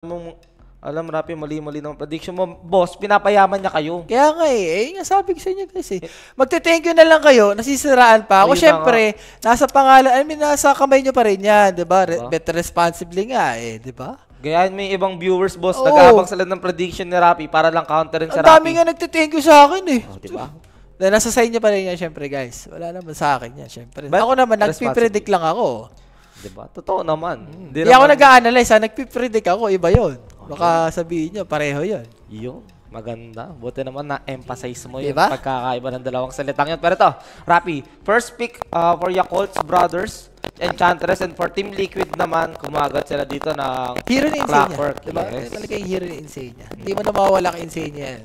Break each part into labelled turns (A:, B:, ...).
A: mo, alam Rapi, mali-mali naman prediction mo. Boss, pinapayaman niya kayo.
B: Kaya nga eh, eh nga
A: sabi ko sa inyo guys eh.
B: Magte-thank you na lang kayo, nasisiraan pa ako. syempre na nasa pangalan, I mean, nasa kamay niyo pa rin yan, di ba? Re- Diba? bet responsibly nga eh, di ba?
A: Gayaan may ibang viewers, boss, Oo. nag abang sila ng prediction ni Rapi para lang counterin sa Ang dami Rapi.
B: nga nagte-thank you sa akin eh. Oh, di ba? Dahil nasa sa inyo pa rin yan, syempre guys. Wala naman sa akin yan, syempre. But- ako naman, nagpipredict lang ako.
A: Diba? Totoo naman. Mm. Di hmm. ako
B: nag-a-analyze. Ah. Nagpipredict ako. Iba yon. Baka sabihin nyo, pareho yon.
A: Yung, Maganda. Buti naman na-emphasize mo yung diba? pagkakaiba ng dalawang salitang yun. Pero ito, Rapi, first pick uh, for Yakult's Brothers, Enchantress, and for Team Liquid naman, kumagat sila dito ng Hero ni Clockwork. Diba? Yes. Talaga yung Hero
B: ni Insania. Hindi mo na mawawala ka Insania yan.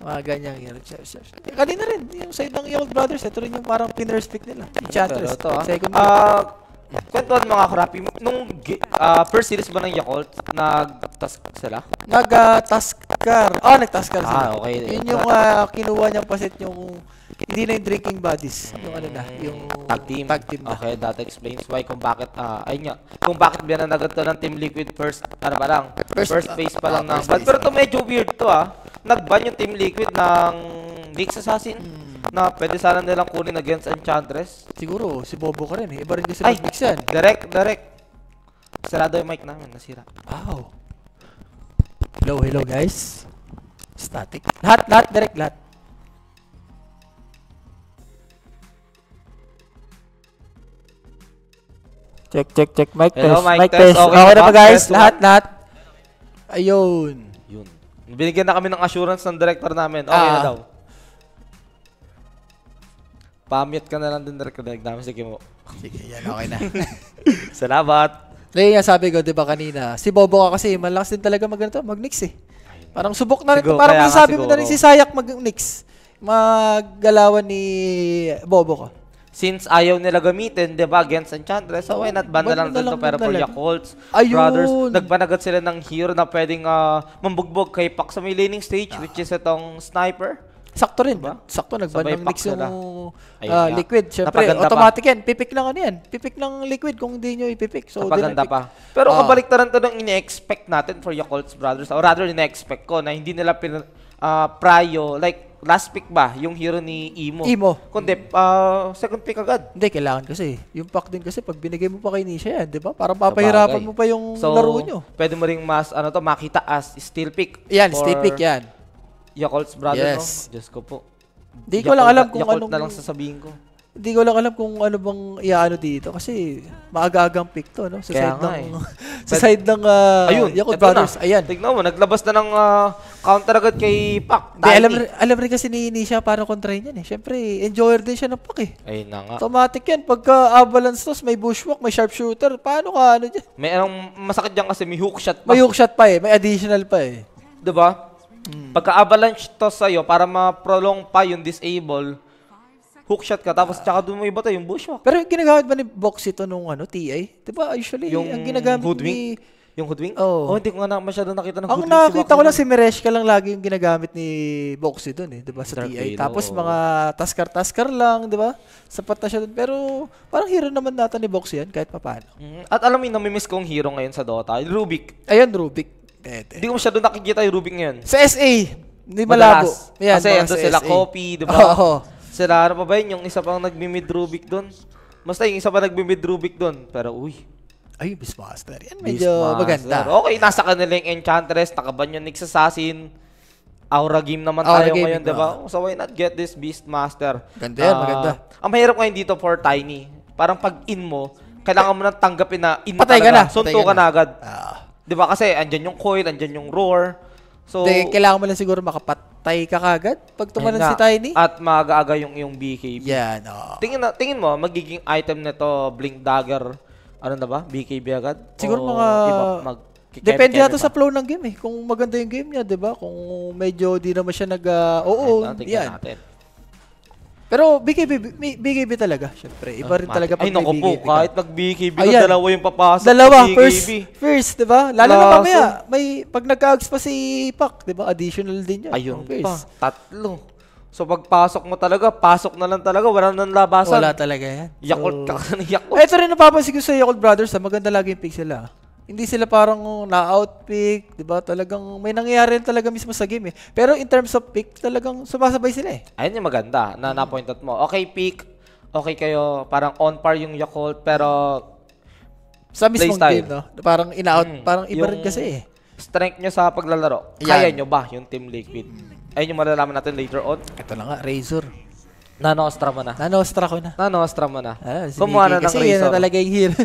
B: Mga ganyang Hero. Chef, chef. Kanina rin, yung side ng Yakult Brothers, ito rin yung parang pinner's pick nila. Enchantress. Pero ito, ah. Second pick. Uh, ah, Kwentuhan mga krapi, nung
A: uh, first series ba ng Yakult, nag-task sila? Nag-taskar. Uh, oh, nag-taskar sila. Ah, okay. Yun yung uh,
B: kinuha niyang pasit yung hindi na yung drinking buddies. Yung ano na, yung
A: tag team. Tag team na. Okay, that explains why kung bakit, uh, ayun nga, kung bakit binanagat to ng Team Liquid first, ano pa lang, first, first phase pa lang uh, ng, but, pero to medyo weird to ah, nag-ban yung Team Liquid ng Mix Assassin. Mm na pwede sana nilang kunin against Enchantress. Siguro, si Bobo ka rin eh. Iba rin kasi Ay, mix yan. Direct, direct. Sarado yung mic namin, nasira. Wow.
B: Hello, hello guys. Static. Lahat, lahat, direct, lahat. Check, check, check. Mic Hello, test. Mic, test. test. Okay, okay na ba guys? Test, lahat, lahat.
A: Ayun. Yun. Binigyan na kami ng assurance ng director namin. Okay ah. na daw. Pamit mute ka na lang din reconnect namin. Sige mo. Sige, yan. Okay na. Salamat.
B: Ray, yung sabi ko, di ba kanina, si Bobo ka kasi, malakas din talaga mag ano mag eh. Parang subok na rin. Siguro, parang masasabi mo na rin si Sayak mag-nix. Maggalawan ni Bobo ka.
A: Since ayaw nila gamitin, di ba, against Enchantress, so why not ban na lang dito pero for Yakults, Brothers, nagpanagat sila ng hero na pwedeng uh, mambugbog kay Pax sa may laning stage, ah. which is itong Sniper. Sakto rin, ba? Diba? Sakto, nagban ng mix yung uh, liquid. Siyempre, automatic
B: pa. yan. Pipick lang ano yan. Pipick lang liquid kung hindi nyo ipipick. So, Napaganda pa. Pero uh, ah. kabaliktaran
A: to ng ine-expect natin for Yakult's Brothers, or rather, ina expect ko na hindi nila pin, uh, ah, prayo, like, last pick ba yung hero ni Imo? Imo. Kundi,
B: uh, second pick agad. Hindi, kailangan kasi. Yung pack din kasi, pag binigay mo pa kay Nisha yan, di ba? Para papahirapan mo pa yung so, laro nyo.
A: pwede mo ring mas, ano to, makita as steel pick. Yan, steel pick yan. Yakult's brother, yes. no? Diyos ko po. Hindi ko lang alam kung anong... na lang sasabihin ko.
B: Hindi ko lang alam kung ano bang iaano dito kasi maagagang pick to, no? Sa Kaya side ng eh. sa But, side ng uh, ayun, Yakult Brothers.
A: Na. Ayan. Tignan mo, naglabas na ng uh, counter agad kay Pak. Di, alam, alam
B: rin kasi ni Nisha para kontra niyan eh. Siyempre, enjoyer din siya ng Pak eh. Ayun na nga. Automatic yan. Pagka avalanche uh, tos, may bushwalk, may sharpshooter. Paano ka ano dyan?
A: May anong masakit dyan kasi may hook shot pa. May hook shot
B: pa eh. May additional pa eh.
A: 'Di ba? Mm. Pagka-avalanche to sa'yo, para ma-prolong pa yung disable, hookshot ka, tapos tsaka doon mo iba to, yung bushwalk. Pero ginagamit ba ni Box ito nung ano, TA? Diba usually, yung ang ginagamit hoodwink? ni... Yung hoodwink? Oo. Oh. oh, hindi ko nga na, masyado nakita ng ang hoodwink. Ang nakita si ko lang si
B: Mereshka lang lagi yung ginagamit ni Boxy doon eh, 'di ba? Sa Dark TA. Halo. Tapos mga taskar-taskar lang, 'di ba? Sapat na siya doon. Pero parang hero naman nata ni Boxy yan kahit papaano.
A: Mm. At alam mo, nami-miss kong hero ngayon sa Dota, Rubik. Ayan, Rubik. Tete. Hindi ko masyado nakikita yung Rubik ngayon. Sa SA, hindi malabo. Madalas. Yan, Kasi mga sila SA. copy, di ba? Oo. Sila, ano pa ba yun? Yung isa pang nagmi-mid Rubik doon. Basta yung isa pa nagmi-mid Rubik doon. Pero uy, Ay, Beastmaster. Yan, medyo Beastmaster. maganda. Okay, nasa kanila yung Enchantress, nakaban yung Nyx Assassin. Aura game naman Aura tayo gaming, ngayon, di ba? So why not get this Beastmaster? Ganda yan, Ah, maganda. Ang mahirap ngayon dito for Tiny. Parang pag in mo, kailangan mo nang tanggapin na in Patay ka na, Suntukan na. na agad. Ah. 'Di ba? Kasi andiyan yung coil, andiyan yung roar. So, De,
B: kailangan mo lang siguro makapatay ka kagad pag tumalan si Tiny.
A: At maaga-aga yung yung BKB. yeah, oh. Tingin, na, tingin mo, magiging item na to, Blink Dagger, ano na ba? BKB agad? Siguro o, mga... Iba, mag Depende yata sa flow
B: ng game eh. Kung maganda yung game niya, di ba? Kung medyo di naman siya nag... Uh, oo, oh, yan. Natin. Pero BKB, BKB talaga, syempre.
A: Iba rin ah, talaga pag Ay, naku po, ka. kahit mag BKB ko, dalawa yung papasok dalawa, BKB. first,
B: first, di ba? Lalo na Laso. mamaya, may,
A: pag nagka-ags pa si Pak, di ba? Additional din yan. Ayun pa, tatlo. So pagpasok mo talaga, pasok na lang talaga, wala nang labasan. Wala talaga yan. Yakult ka ka ng yakult.
B: Ito rin napapansin ko sa Yakult Brothers, ha? Ah, maganda lagi yung pick sila. Ah hindi sila parang oh, na-outpick, 'di ba? Talagang may nangyayari talaga mismo sa game eh. Pero in terms of pick, talagang sumasabay sila eh.
A: Ayun yung maganda na mm. na-point out mo. Okay pick, okay kayo, parang on par yung Yakult pero sa mismong style. game, no? Parang in-out, mm. parang iba rin kasi eh. Strength nyo sa paglalaro, Yan. kaya nyo ba yung Team Liquid? Ayun yung malalaman natin later on. Ito na nga, Razor. Nanostra mo na. Nanostra ko na. Nanostra mo na. Ah, si Kumuha na ng Razor. Kasi yun na talaga yung hero.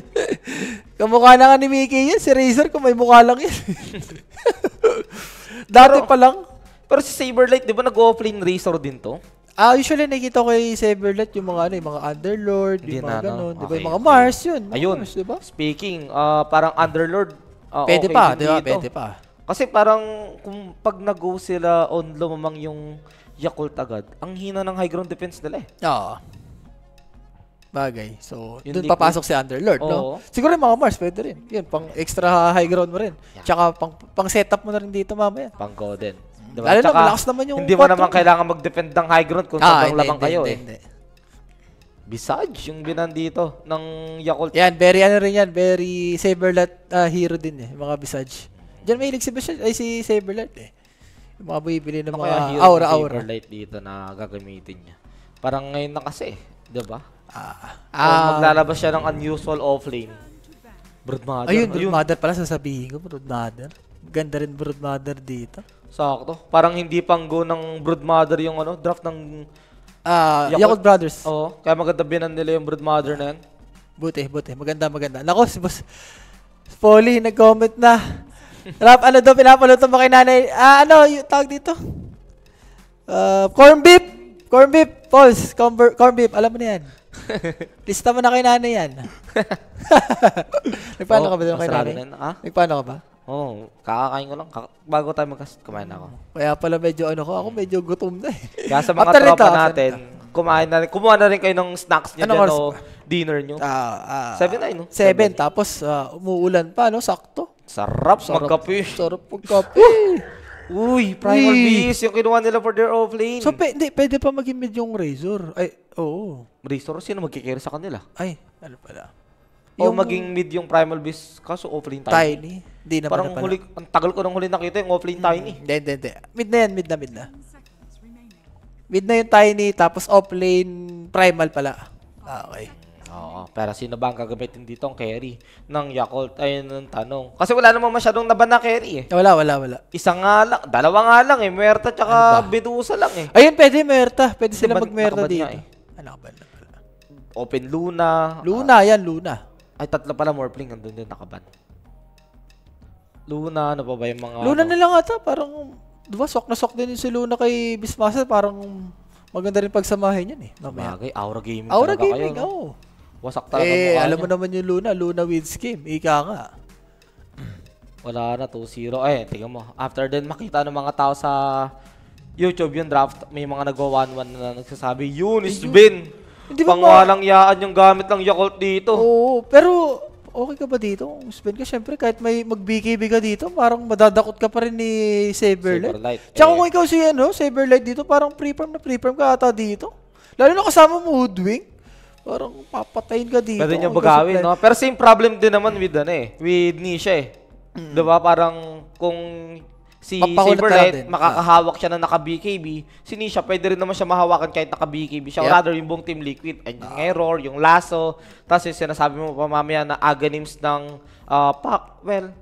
A: Kamukha na nga ni Mickey yun. Si Razor, kung may mukha lang yun. Dati pero, pa lang. Pero si Saberlight, di ba nag-offlane Razor din to?
B: Ah, usually nakikita ko kay Saberlight yung mga ano, yung mga Underlord, Hindi yung mga na, ganun, no? 'di ba? Yung mga Mars
A: 'yun. Mga Ayun. Mars, 'di ba? Speaking, uh, parang Underlord. Uh, Pwede okay pa, 'di ba? Pwede pa. Kasi parang kung pag nag-go sila on lumamang yung Yakult agad. Ang hina ng high ground defense nila eh. Oo. Bagay. So, Yun doon papasok si Underlord, Oo. no?
B: Siguro yung mga Mars, pwede rin. Yun, pang extra high ground mo rin. Yeah. Tsaka pang, pang
A: setup mo na rin dito mamaya. Pang Golden. Mm. Diba? Lalo Tsaka, na, naman yung Hindi mo naman kailangan mag-defend ng high ground kung ah, sobrang labang kayo hindi, eh. Hindi. Visage yung binan dito ng Yakult.
B: Yan, very ano rin yan, very Saberlot uh, hero din eh, mga Visage. Diyan may ilig si, Visage, ay, si Saberlot eh. Yung mga bibili ng mga aura-aura. Aura.
A: light dito na gagamitin niya. Parang ngayon na kasi, di ba? Ah. ah. maglalabas siya ng unusual offlane. Broodmother. Ayun, Broodmother pala sasabihin ko, Broodmother. Ganda rin Broodmother dito. Sakto. Parang hindi pang go ng Broodmother yung ano, draft ng Ah, uh, Yakult, Yakult Brothers. Oo. Kaya maganda binan nila yung Broodmother na yan. Buti,
B: buti. Maganda, maganda. Nako, si Boss Foley, nag-comment na. Rap, ano daw, pinapaluto mo kay nanay? Ah, ano, yung tawag dito? Uh, corn beef! Corn beef! Pulse. Corn, corn beef, alam mo na yan. Lista mo na kay nanay yan. Nagpaano oh, ka ba doon kay nanay? Na, ah?
A: Nagpaano ka ba? Oo, oh, kakakain ko lang. Kaka- bago tayo magkas, kumain ako.
B: Kaya pala medyo ano ko, ako medyo gutom na eh. Kaya sa mga After tropa ito, natin,
A: kumain na rin, kumuha na rin kayo ng snacks nyo ano dyan o dinner niyo. Uh, ah, uh, ah. 7 na
B: no? 7, tapos uh, umuulan pa, no? Sakto.
A: Sarap, sarap magkape. Sarap
B: magkape. Uy, primal beast
A: yung kinuha nila for their offlane. So,
B: pe, hindi, pwede pa maging mid yung Razor. Ay, oo. Razor, sino magkikira sa kanila? Ay,
A: ano pala. O yung... maging mid yung Primal Beast, kaso offlane Tiny. Tiny? Hindi naman Parang na pala. huli, ang tagal ko nang huli nakita yung offlane hmm. Tiny. Hindi, hindi, hindi. Mid na yan, mid na, mid na. Mid na
B: yung Tiny, tapos offlane Primal pala.
A: Ah, okay. Oo, pero sino ba ang gagamitin dito ang carry ng Yakult? Ayun ang tanong. Kasi wala naman masyadong naban na carry eh. Wala, wala, wala. Isa nga lang, dalawa nga lang eh. Merta tsaka ano Bidusa lang eh. Ayun, pwede Merta. Pwede sila mag-Merta dito. Eh. Ano ba na pala? Open Luna. Luna, uh, yan, Luna. Ay, tatlo pala Morphling. Andun din nakaban. Luna, ano pa ba yung mga... Luna
B: ano? na lang ata, parang... Diba, sok na sok din si Luna kay Bismasa. Parang maganda rin pagsamahin yan eh.
A: Mamaya. Bagay, Aura Gaming Aura Gaming, oo. Oh. Wasak talaga Eh, alam mo
B: naman yung Luna. Luna wins game. Ika nga.
A: Wala na, 2-0. Eh, tingnan mo. After din, makita ng mga tao sa YouTube yung draft. May mga nagwa 1-1 na nagsasabi, yun is bin. Hindi ba yaan yung gamit ng Yakult dito. Oo,
B: pero okay ka ba dito? spin ka, syempre kahit may mag-BKB ka dito, parang madadakot ka pa rin ni Saberlight. Saberlight. Tsaka eh. kung ikaw si ano, Saberlight dito, parang pre-farm na pre-farm ka ata dito. Lalo na kasama mo Hoodwing. Parang papatayin ka dito. Pwede niya ano bagawin, no?
A: Pero same problem din naman with, ano eh, with Nisha eh. mm Diba? Parang kung si Saberlight, makakahawak siya na naka-BKB. Si Nisha, pwede rin naman siya mahawakan kahit naka-BKB siya. Yep. Rather, yung buong Team Liquid. And yung uh, error, yung lasso. Tapos yung sinasabi mo pa mamaya na aganims ng uh, ah, pack. Well,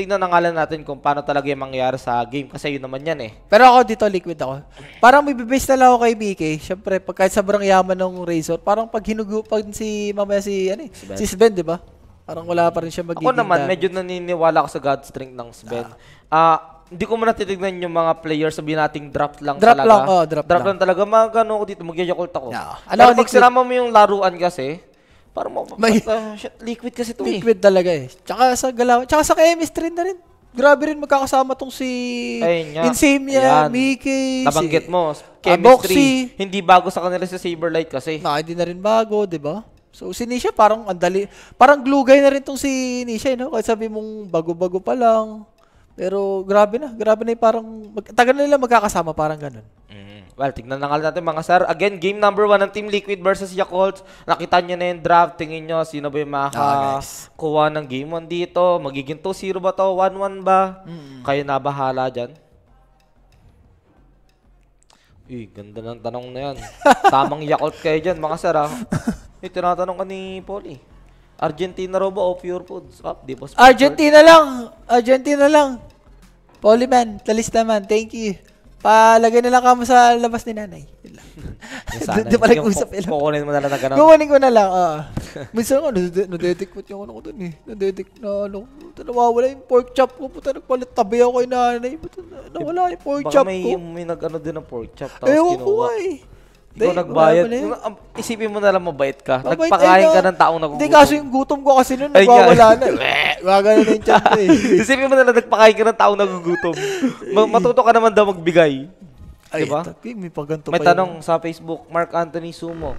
A: tingnan na nga natin kung paano talaga yung mangyayari sa game kasi yun naman yan eh.
B: Pero ako dito liquid ako. Parang bibibase na lang ako kay BK. Syempre, pag kahit sobrang yaman ng Razor, parang pag hinugupan si mamaya si ano eh, si Ben, si Sven, 'di ba? Parang wala pa rin siya magiging Ako naman, dami.
A: medyo naniniwala ako sa God strength ng Sven. Ah, uh, hindi ko muna titignan yung mga players sabi nating draft lang drop talaga. Lang, oh, draft, drop lang. lang talaga. Magano ako dito, magyayakult ako. No. Ano, Pero pag sinama mo yung laruan kasi, Parang mo, May,
B: uh, liquid kasi ito eh. Liquid eh. talaga eh. Tsaka sa galaw, tsaka sa chemistry na rin. Grabe rin magkakasama tong si Insomnia, Mickey, Nabanggit
A: si, mo, chemistry.
B: Hindi bago sa kanila si Saberlight kasi. Na, hindi na rin bago, di ba? So si Nisha parang andali, parang glugay na rin tong si Nisha, eh, no? Kasi sabi mong bago-bago pa lang. Pero grabe na, grabe na yung parang mag, tagal na nila magkakasama parang ganun.
A: Mm. Well, tignan na nga natin mga sir. Again, game number one ng Team Liquid versus Yakult. Nakita nyo na yung draft. Tingin nyo, sino ba yung ah, makakuha oh, ng game 1 dito? Magiging 2-0 ba to? 1-1 ba? mm Kayo na bahala dyan. Uy, ganda ng tanong na yan. Tamang Yakult kayo dyan mga sir ha. Ah. Ito tinatanong ka ni Polly. Eh. Argentina robo ba o Pure Foods? Oh, di ba Argentina
B: lang! Argentina lang! man, talis man. Thank you. Palagay na lang kamo sa labas ni nanay. Yun lang.
A: Hindi pala nag-usap ilang. Kukunin mo na lang na ganun. Kukunin
B: ko na lang, oo. Minsan nga, nadedikot yung ano ko dun eh. Nadedikot na ano. Nawawala yung pork chop ko. Puta, nagpalit tabi
A: ako kay nanay. Puta, nawala yung pork chop ko. Baka may, may nag-ano din ng pork chop. Tapos Ewan ko eh. Ikaw nagbayad. Um, isipin mo na lang mabait ka. Nagpakain eh, ka ng taong nagugutom. Hindi, kaso
B: yung gutom ko kasi nun, nawawala na. Bagal na yung chat
A: eh. Isipin mo na lang, nagpakain ka ng taong nagugutom. Matuto ka naman daw magbigay. Ay, diba? Taki, eh, may paganto May tanong yun. sa Facebook, Mark Anthony Sumo.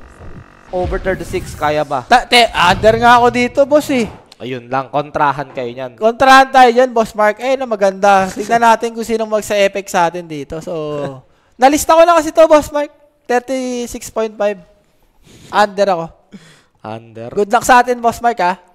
A: Over 36, kaya ba? Ta te, under nga ako dito, boss eh. Ayun lang, kontrahan kayo niyan.
B: Kontrahan tayo yan, Boss Mark. Eh, na maganda. Tignan natin kung sino magsa epic sa atin dito. So, nalista ko na kasi to, Boss Mark. 36.5. Under ako. Under. Good luck sa atin, Boss Mark, ha? Ah.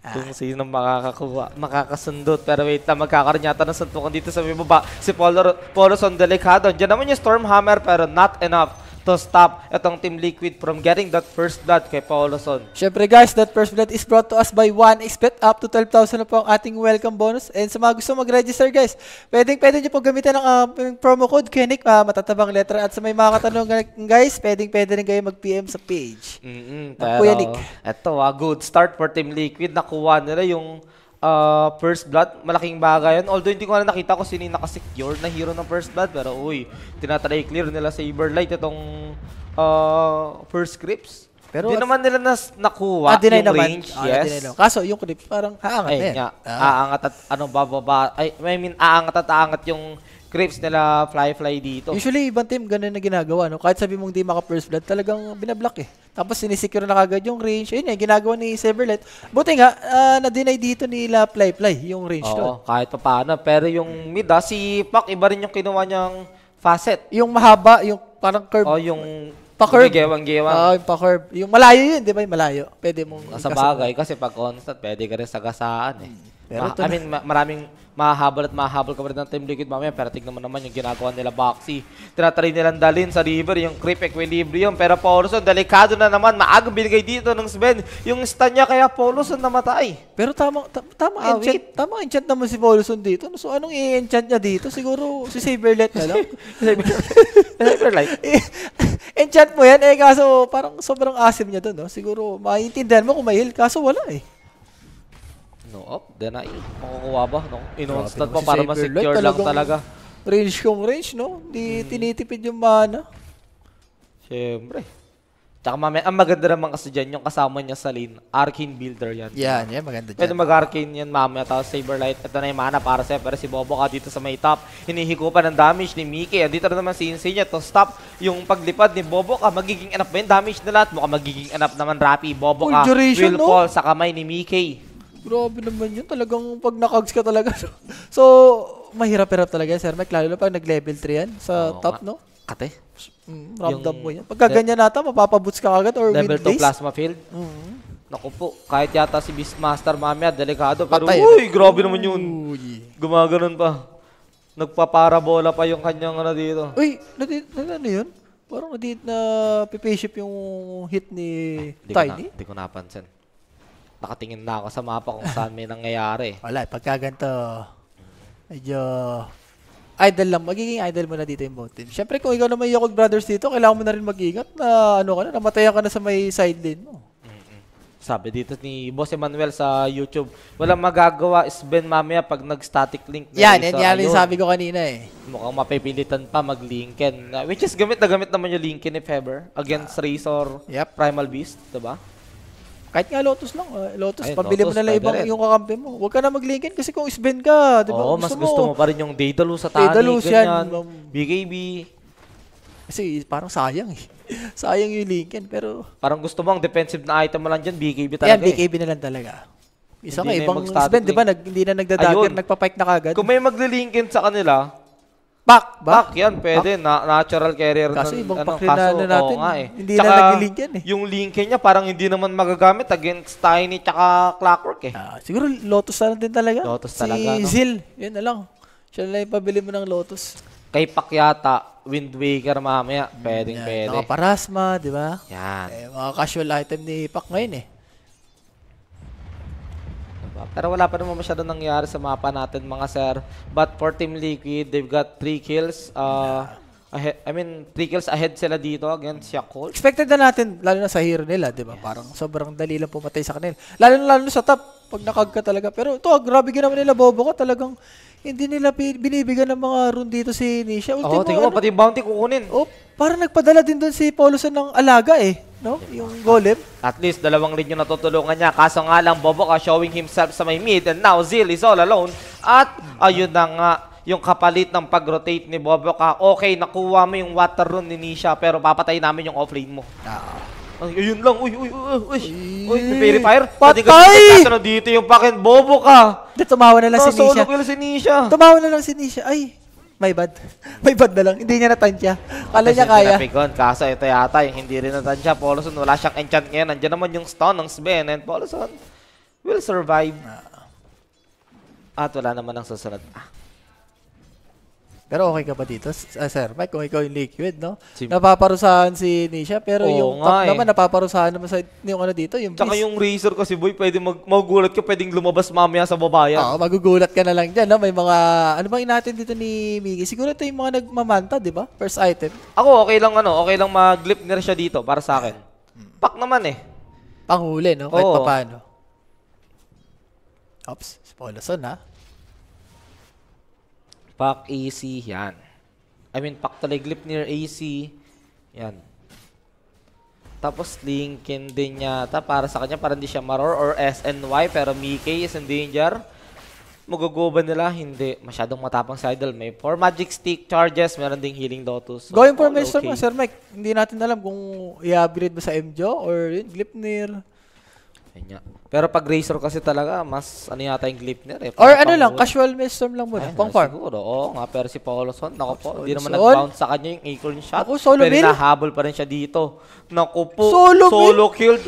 A: Ah. Kung sino makakakuha, makakasundot. Pero wait na, magkakaroon yata ng suntukan dito sa may baba. Si Polo, Polo Sondelikado. Diyan naman yung Stormhammer pero not enough to stop itong Team Liquid from getting that first blood kay Paoloson. Siyempre guys, that first
B: blood is brought to us by 1xbet up to 12,000 na po ang ating welcome bonus. And sa mga gusto mag-register guys, pwedeng pwede nyo po gamitan ang uh, promo code Kenik, uh, ah, matatabang letra. At sa may mga katanungan guys, pwedeng pwede rin kayo mag-PM sa page.
A: Mm-hmm, pero, Kuya Nick. Ito a ah, good start for Team Liquid. Nakuha nila yung uh, First Blood. Malaking bagay yun. Although hindi ko na nakita ko sino yung nakasecure na hero ng First Blood. Pero uy, tinatry clear nila sa Saberlight itong uh, First Crips. Pero di naman nila nas nakuha ah, yung naman. range, ah, yes. naman. Kaso yung clip parang haangat Ay, eh. Nga, ah. Aangat at ano bababa, I mean aangat at aangat yung Crips nila fly-fly dito. Usually,
B: ibang team, ganun na ginagawa. No? Kahit sabi mong di maka-first blood, talagang binablock eh. Tapos, sinisecure na kagad yung range. Ayun nga, eh, ginagawa ni Severlet. Buti nga, uh, na-deny dito nila fly-fly yung range Oo, doon.
A: kahit pa paano. Pero yung mid, ha, si Pak, iba rin yung kinuha niyang facet. Yung mahaba, yung parang curve. Oh, yung pa-curve. Gawang-gawang. Oo, oh, ah, yung pa-curve. Yung malayo yun, di ba? Yung malayo. Pwede mong... Sa bagay, kasi pag constant, pwede ka rin sagasaan eh. Hmm. Pero Ma- I mean, ma- maraming mahahabol at mahahabol ka rin ng Team Liquid mamaya. Pero tignan mo naman yung ginagawa nila Boxy. Tinatry nilang dalin sa river yung creep equilibrium. Pero Paulson, delikado na naman. Maagang binigay dito ng Sven yung stun niya kaya Paulson namatay. Pero tama, ta tama, ah, enchant,
B: wait. tama enchant naman si Paulson dito. So anong i-enchant niya dito? Siguro si Saberlet na lang. Saberlet. enchant mo yan eh kaso parang sobrang asim niya doon. No? Siguro maintindihan mo kung may heal kaso wala eh.
A: No up, deny. Makukuha ba? No? Inonstant pa para ma-secure lang talaga.
B: Range kong range, no? Di hmm. tinitipid yung mana.
A: Siyempre. Tsaka mamaya, ang maganda naman kasi dyan, yung kasama niya sa lane, Arcane Builder yan. Yan, yan, maganda dyan. Pwede mag-Arcane yan mamaya, tapos Saberlight. Ito na yung mana para sa pero si Bobo ka dito sa may top. Hinihikupan ng damage ni Mickey. Andito na naman si niya, to stop yung paglipad ni Bobo ka. Magiging enough ba yung damage na lahat? Mukhang magiging enough naman Rappi. Bobo ka will no? fall sa kamay ni Mickey.
B: Grabe naman yun. Talagang pag nakags ka talaga. so, mahirap-hirap talaga yan, Sir Mike. Lalo na pag nag-level 3 yan sa Oo, top, nga. no? Kate. Mm, ramdam mo yan. Pagka ganyan nata, mapapaboots ka agad or Level 2 plasma
A: field. Mhm. Naku po, kahit yata si Beastmaster mamaya, delikado. Pero Patay, uy, eh. grabe naman yun. Uy. Gumaganon pa. Nagpaparabola pa yung kanyang ano dito. Uy, nadi,
B: na, ano yun? Parang nadi na pipiship yung hit ni Hindi ko na- Tiny.
A: ko napansin nakatingin na ako sa mapa kung saan may nangyayari.
B: Wala, pagka ganito, medyo idol lang, magiging idol mo na dito yung both team. Siyempre, kung ikaw na may Yokog Brothers dito, kailangan mo na rin mag-ingat na ano ka na, namatayan ka na sa may side lane mo.
A: Mm-hmm. Sabi dito ni Boss Emmanuel sa YouTube, walang magagawa is Ben mamaya pag nag-static link. Na yan, yan, yan yung sabi ko kanina eh. Mukhang mapipilitan pa mag-Linken. Uh, which is gamit na gamit naman yung Linken ni ever. Against uh, Razor, yep. Primal Beast, diba? Kahit nga Lotus lang.
B: Uh, Lotus, Ay, pabili Lotus, mo na lang ibang yung kakampi mo. Huwag ka na mag-Lincoln kasi kung isbend ka, di ba? Oo, gusto mas gusto mo, mo pa
A: rin yung Daedalus sa Tani, Daedalus yan. BKB. Kasi parang sayang eh.
B: sayang yung Lincoln, pero...
A: Parang gusto mo, ang defensive na item mo lang dyan, BKB talaga Yan, BKB eh. na lang talaga. Isa ka, ibang isbend, di ba?
B: Nag, hindi na nagdadagger, nagpapike na kagad. Kung may
A: maglilinkin sa kanila, Back, back. yan, pwede. Na, natural carrier. Kasi ng, ibang ano, kaso, na ano natin. nga, eh. Hindi tsaka, na nag yan eh. Yung link niya parang hindi naman magagamit against Tiny tsaka Clockwork eh. Ah,
B: siguro Lotus na din talaga. Lotus talaga. Si no? Zil, yun na lang. Siya na yung pabili mo ng Lotus.
A: Kay Pakyata, Wind Waker mamaya. Hmm, Pwedeng, yeah, pwede. Nakaparasma, di ba? Yan. Eh, mga
B: casual item ni Pak ngayon eh.
A: Pero wala pa naman masyado nangyari sa mapa natin mga sir. But for Team Liquid, they've got 3 kills. Uh, I mean, 3 kills ahead sila dito against Yakult.
B: Expected na natin, lalo na sa hero nila, di ba? Yes. Parang sobrang dali lang pumatay sa kanila. Lalo na lalo sa top, pag nakag ka talaga. Pero ito, grabe ginawa nila Bobo ko talagang hindi nila binibigyan ng mga rune dito si Nisha. Oo, oh, tingnan mo, ano, pati bounty kukunin. Oh, parang nagpadala din doon si Pauluson ng alaga eh no? Yung
A: golem. At least dalawang lead natutulungan niya. Kaso nga lang, Boboka showing himself sa may mid. And now, Zil is all alone. At ayun na nga, yung kapalit ng pag-rotate ni Boboka. Okay, nakuha mo yung water rune ni Nisha, pero papatay namin yung offlane mo. Ah. Ay, ayun lang. Uy, uy, uy, uy. Uy, may fire. Patay! Pati dito yung pakin Boboka. Tumawa na lang no,
B: si Nisha. Tumawa na lang si Nisha. Ay, may bad. May bad na lang. Hindi niya natansya. Kala niya kaya.
A: Napigon. Kaso ito yata yung hindi rin natansya. Paulson wala siyang enchant ngayon. Nandiyan naman yung stun ng Sven and Paulson will survive. Ah. At wala naman ang susunod. Ah.
B: Pero okay ka ba dito, ah, Sir Mike, kung ikaw yung liquid, no? Si napaparusahan si Nisha, pero Oo yung top eh. naman, napaparusahan naman sa yung ano dito, yung Tsaka beast. yung
A: razor kasi, boy, pwede mag magugulat ka, pwedeng lumabas mamaya sa babayan. Oo,
B: magugulat ka na lang dyan, no? May mga, ano bang inatin dito ni Miggy? Siguro ito yung mga nagmamanta, di ba? First item.
A: Ako, okay lang, ano, okay lang mag-glip nila siya dito para sa akin. Hmm. Pak naman eh. Panghuli, no? Kahit Oo. paano. Ops, Spoloson, ha? pack AC, yan. I mean, pack taliglip near AC. Yan. Tapos, Lincoln din yata para sa kanya, para hindi siya maror or SNY, pero Mickey is in danger. Magugoban nila? Hindi. Masyadong matapang si Idol. May 4 magic stick charges. Meron ding healing Lotus. So, Going for oh, Mr. Okay. Sir
B: Mike, hindi natin alam kung i-upgrade ba sa MJO or yun, Glipnir.
A: Ayun Pero pag racer kasi talaga, mas ano yata yung Glipner eh. Or ano lang, casual Maelstrom lang muna, pang far. Siguro, oo nga. Pero si Paulson, nako po, hindi naman nag-bounce sa kanya yung acorn shot. Ako, solo pero nahabol pa rin siya dito. Nako po, solo, solo killed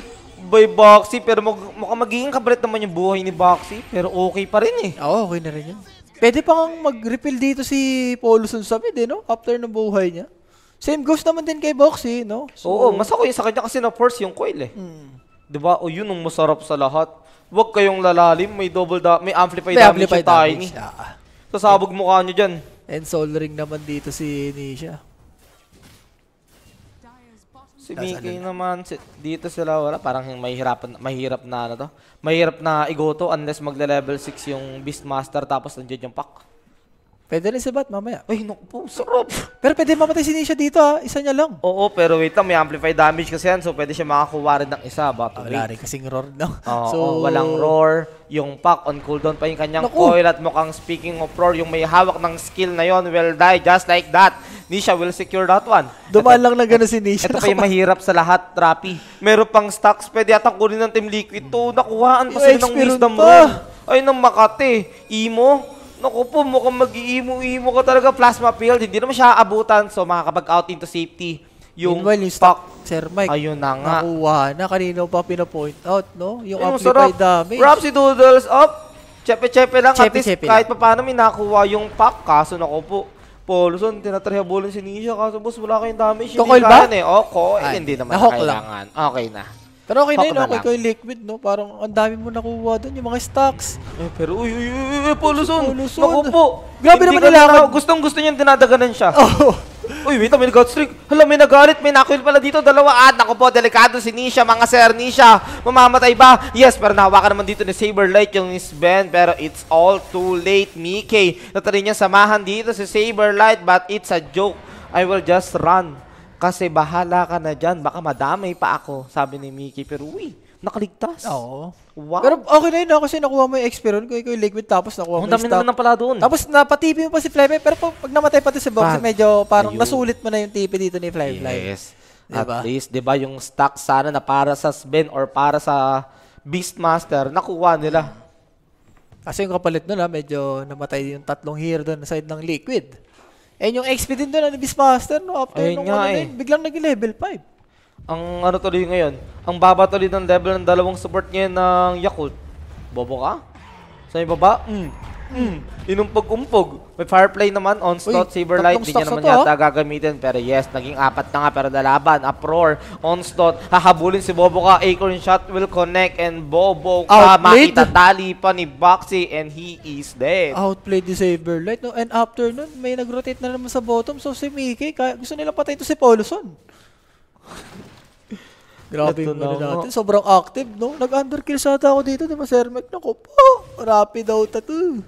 A: by Boxy. Pero mug- mukhang magiging kabret naman yung buhay ni Boxy. Pero okay pa rin eh. Oo, okay na rin yan. Pwede pang
B: mag-refill dito si Paulson sa mid eh, no? After ng buhay niya. Same goes naman din kay Boxy, no? So, oo, mas ako yung sa
A: kanya kasi na-force yung coil eh. Mm. 'di ba? O yun ang masarap sa lahat. Huwag kayong lalalim, may double da may amplified may damage amplified tayo ni. Sasabog mukha niyo diyan. And soul ring naman dito si Nisha. Si Miki naman si, dito sila Laura, parang mahirapan mahirap na ano to. Mahirap na igoto unless magle-level 6 yung Beastmaster tapos nandiyan yung pack.
B: Pwede rin si Bat mamaya. Ay, naku po, sarap. Pero pwede mamatay si Nisha dito ha. Isa niya lang.
A: Oo, pero wait lang. May amplify damage kasi yan. So, pwede siya makakuha rin ng isa. But wait. Ah, wala rin kasing roar, no? Oo, so... oo, walang roar. Yung pack on cooldown pa yung kanyang naku. coil. At mukhang speaking of roar, yung may hawak ng skill na yon will die just like that. Nisha will secure that one. Dumaan lang na gano'n si Nisha. Ito pa yung mahirap sa lahat, Trappy. Meron pang stocks. Pwede atang kunin ng Team Liquid to. Nakuhaan pa sila ng wisdom room. Ay, ng Makati. Imo. Naku po, mukhang mag-iimo-imo ka talaga. Plasma field, hindi naman siya abutan. So, makakapag-out into safety. Yung Meanwhile, yung stock, Sir Mike, ayun
B: na nga. nakuha na. Kanino pa pinapoint out, no? Yung Ayun, amplified damage. Props si
A: Doodles up. Oh, Chepe-chepe lang. At least chepe kahit pa paano may nakuha yung pack. Kaso naku po. Paulson, tinatrihabulin si Nisha. Kaso boss, wala kayong damage. Hindi ba? kaya na oh, eh. Oko, eh, hindi naman na-hook lang. kailangan. Okay na. Pero okay na yun, okay kay
B: liquid, no? Parang ang dami
A: mo nakuha doon, yung mga stocks. Eh, pero uy, uy, uy, uy, Polusong! Polusong! Nakupo! Grabe naman nilakad. Gustong gusto niya, dinadaganan siya. Oo. Uy, wait, may nag-out streak. Hala, may nagalit, may nakuil pala dito, dalawa. At naku po, delikado si Nisha, mga sir Nisha. Mamamatay ba? Yes, pero nahawakan naman dito ni Saberlight yung Miss Ben, pero it's all too late, Mickey. Natali niya samahan dito si Saberlight, but it's a joke. I will just run. Kasi bahala ka na dyan. Baka madamay pa ako, sabi ni Mickey. Pero uy, nakaligtas. Oo. Wow. Pero
B: okay na yun, no? kasi nakuha mo yung experience ko, yung liquid, tapos nakuha mo yung dami naman ng pala doon.
A: Tapos napatipi
B: mo pa si Flyby, pero pag, pag namatay pati si Box, Pat, medyo parang ayun. nasulit mo na yung tipi dito ni Flyby. Yes.
A: Diba? At least, di ba, yung stock sana na para sa Sven or para sa Beastmaster, nakuha nila. Kasi yung kapalit nila, medyo namatay yung tatlong hero doon
B: sa side ng Liquid. And eh, yung XP din doon, ano, Master, no? After Ayun nung ano eh. din, biglang naging level
A: 5. Ang ano tuloy ngayon, ang baba tuloy ng level ng dalawang support ngayon ng Yakult. Bobo ka? Sa ibaba? Mm. Mm. Inumpog-umpog. May Firefly naman, Onslaught, Uy, Saberlight, hindi niya naman to, yata ah. gagamitin. Pero yes, naging apat na nga pero lalaban. Uproar, Onslaught, hahabulin si Bobo ka, Acorn Shot will connect, and Bobo ka, Outplayed. makitatali pa ni Boxy, and he is dead.
B: Outplayed ni Saberlight. No? And after nun, may nag-rotate na naman sa bottom. So si Mickey, gusto nila patayin to si Pauluson. Grabe yung ano natin. Sobrang active, no? Nag-underkill sa ata ako dito, di ba, Sir Mac? Naku po, rapid out to.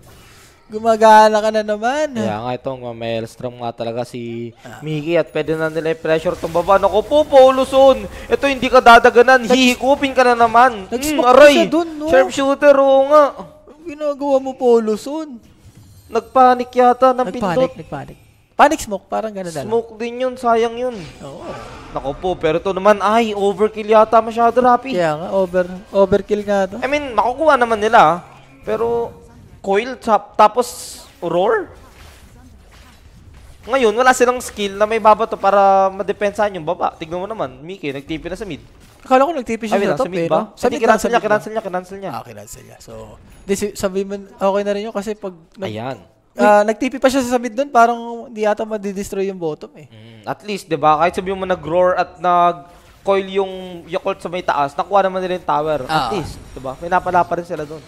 B: Gumagala ka na naman.
A: Kaya nga itong maelstrom nga talaga si ah. Mickey at pwede na nila i-pressure itong baba. Naku po, Pauluson. Ito hindi ka dadaganan. Hihikupin ka na naman. Hmm, Nag-smoke mm, aray. Dun, no? Sharpshooter, oo nga. Ginagawa mo, Pauluson. Nagpanik yata ng nagpanik, pindot. Nagpanik, nagpanik. Panic smoke, parang gano'n lang. Smoke din yun, sayang yun. Oo. Nako po, pero to naman, ay, overkill yata masyado, Rapi. Kaya nga, over, overkill nga to. I mean, makukuha naman nila, ah. pero coil, tap, tapos roar? Ngayon, wala silang skill na may baba to para madepensahan yung baba. Tignan mo naman, Miki, nag-TP na sa mid. Akala ko nag-TP siya ah, sa top, eh, no? Sa mid, kinansel niya, kinansel
B: niya, kinansel niya. Ah, kinansel niya. So, di, sabi mo, okay na rin yun kasi pag... Ayan. Uh, nagtipi pa siya sa sabid doon, parang hindi yata madidestroy yung bottom eh. Mm.
A: At least, di ba? Kahit sabihin mo nag-roar at nag-coil yung Yakult sa may taas, nakuha naman nila yung tower. Uh. At ah. least, di ba? May
B: napala pa rin sila doon.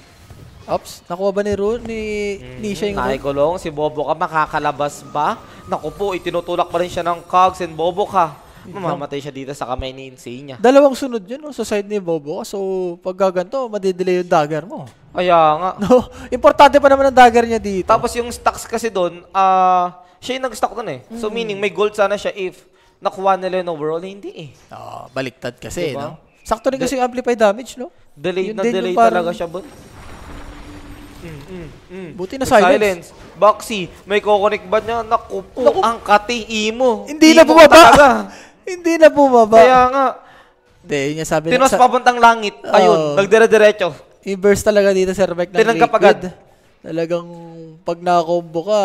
B: Ops, nakuha ba ni Rune, ni
A: mm, Nisha yung Naikulong, si Bobo ka, makakalabas ba? Naku po, itinutulak pa rin siya ng Cogs and Bobo ka. Mamamatay siya dito sa kamay ni Insane niya.
B: Dalawang sunod yun, no? sa side ni Bobo. So, pag gaganto, madidelay yung dagger mo.
A: Kaya nga. No, importante pa naman ang dagger niya dito. Tapos yung stacks kasi doon, ah, uh, siya yung nag-stock doon eh. So mm. meaning may gold sana siya if nakuha nila yung overall, eh, hindi eh. oh, baliktad kasi, diba? no? Sakto rin kasi yung
B: amplify damage, no? Delay yun na delay parang... talaga
A: siya, bud. Mm, mm, mm. Buti na silence. silence. Boxy, may kukunik ba niya? Naku po, Naku. ang kati, imo. Hindi imo na bumaba. hindi na bumaba. Kaya nga. Hindi, yun yung sabi. Tinos sa... papuntang langit. Ayun, oh. nagdire-diretso.
B: Inverse talaga dito, Sir Mike, ng Tinangkap agad. Talagang pag nakakombo ka,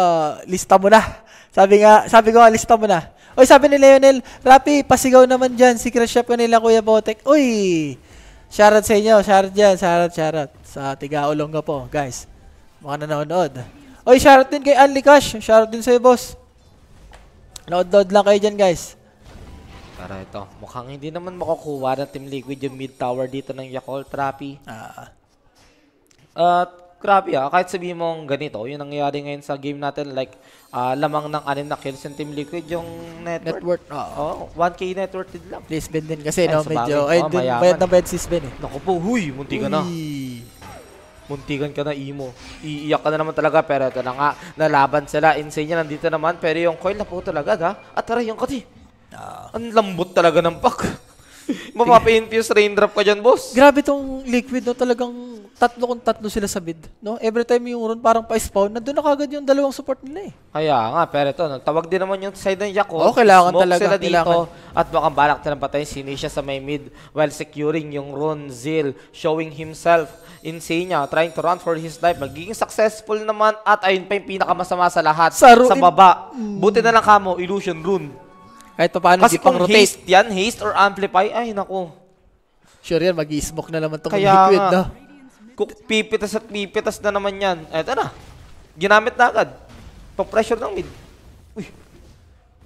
B: lista mo na. Sabi nga, sabi ko nga, lista mo na. Oy, sabi ni Lionel, Rapi, pasigaw naman dyan. Secret shop kanila, Kuya Botek. Uy! Shoutout sa inyo. Shoutout dyan. Shoutout, shoutout. Sa Tiga Olonga po, guys. Mga nanonood. Oy, shoutout din kay Anli Cash. Shoutout din sa'yo, boss. Nood-nood lang kayo dyan, guys.
A: Para ito. Mukhang hindi naman makukuha ng Team Liquid yung mid tower dito ng Yakult, Trapi. Ah. At grabe ah, kahit sabihin mong ganito, yung nangyayari ngayon sa game natin, like, uh, lamang ng anim na kills ng Team Liquid, yung network. Network, oo. Oh. 1K network din lang. Please Ben din kasi, no? Medyo, ay, oh, dun, bayad
B: na bayad si Ben eh. Naku po, huy, munti ka na.
A: Muntikan ka na, Imo. Iiyak ka na naman talaga, pero ito na nga, nalaban sila. Insane niya, nandito naman, pero yung coil na po talaga, ha? At tara, yung kati. Uh, Ang lambot talaga ng pack. Mapapa-infuse raindrop ka dyan, boss. Grabe tong liquid, no? Talagang
B: tatlo kung tatlo sila sa bid, no? Every time yung run parang pa-spawn, nandoon na kagad yung dalawang support nila eh.
A: Kaya nga, pero ito, no, tawag din naman yung side ng Yakult. Oh, kailangan Smoke talaga. sila dito kailangan. at mukhang balak na patayin si Nisha sa may mid while securing yung run Zil, showing himself in niya, trying to run for his life. Magiging successful naman at ayun pa yung pinakamasama sa lahat, sa, sa baba. Mm. Buti na lang kamo, Illusion Rune. Kahit paano, Kasi di pang rotate. haste yan, haste or amplify, ay nako. Sure yan, mag-smoke na naman tong liquid, nga, no? Kuk pipitas at pipitas na naman yan. Eto na. Ginamit na agad. Pa-pressure ng mid. Uy.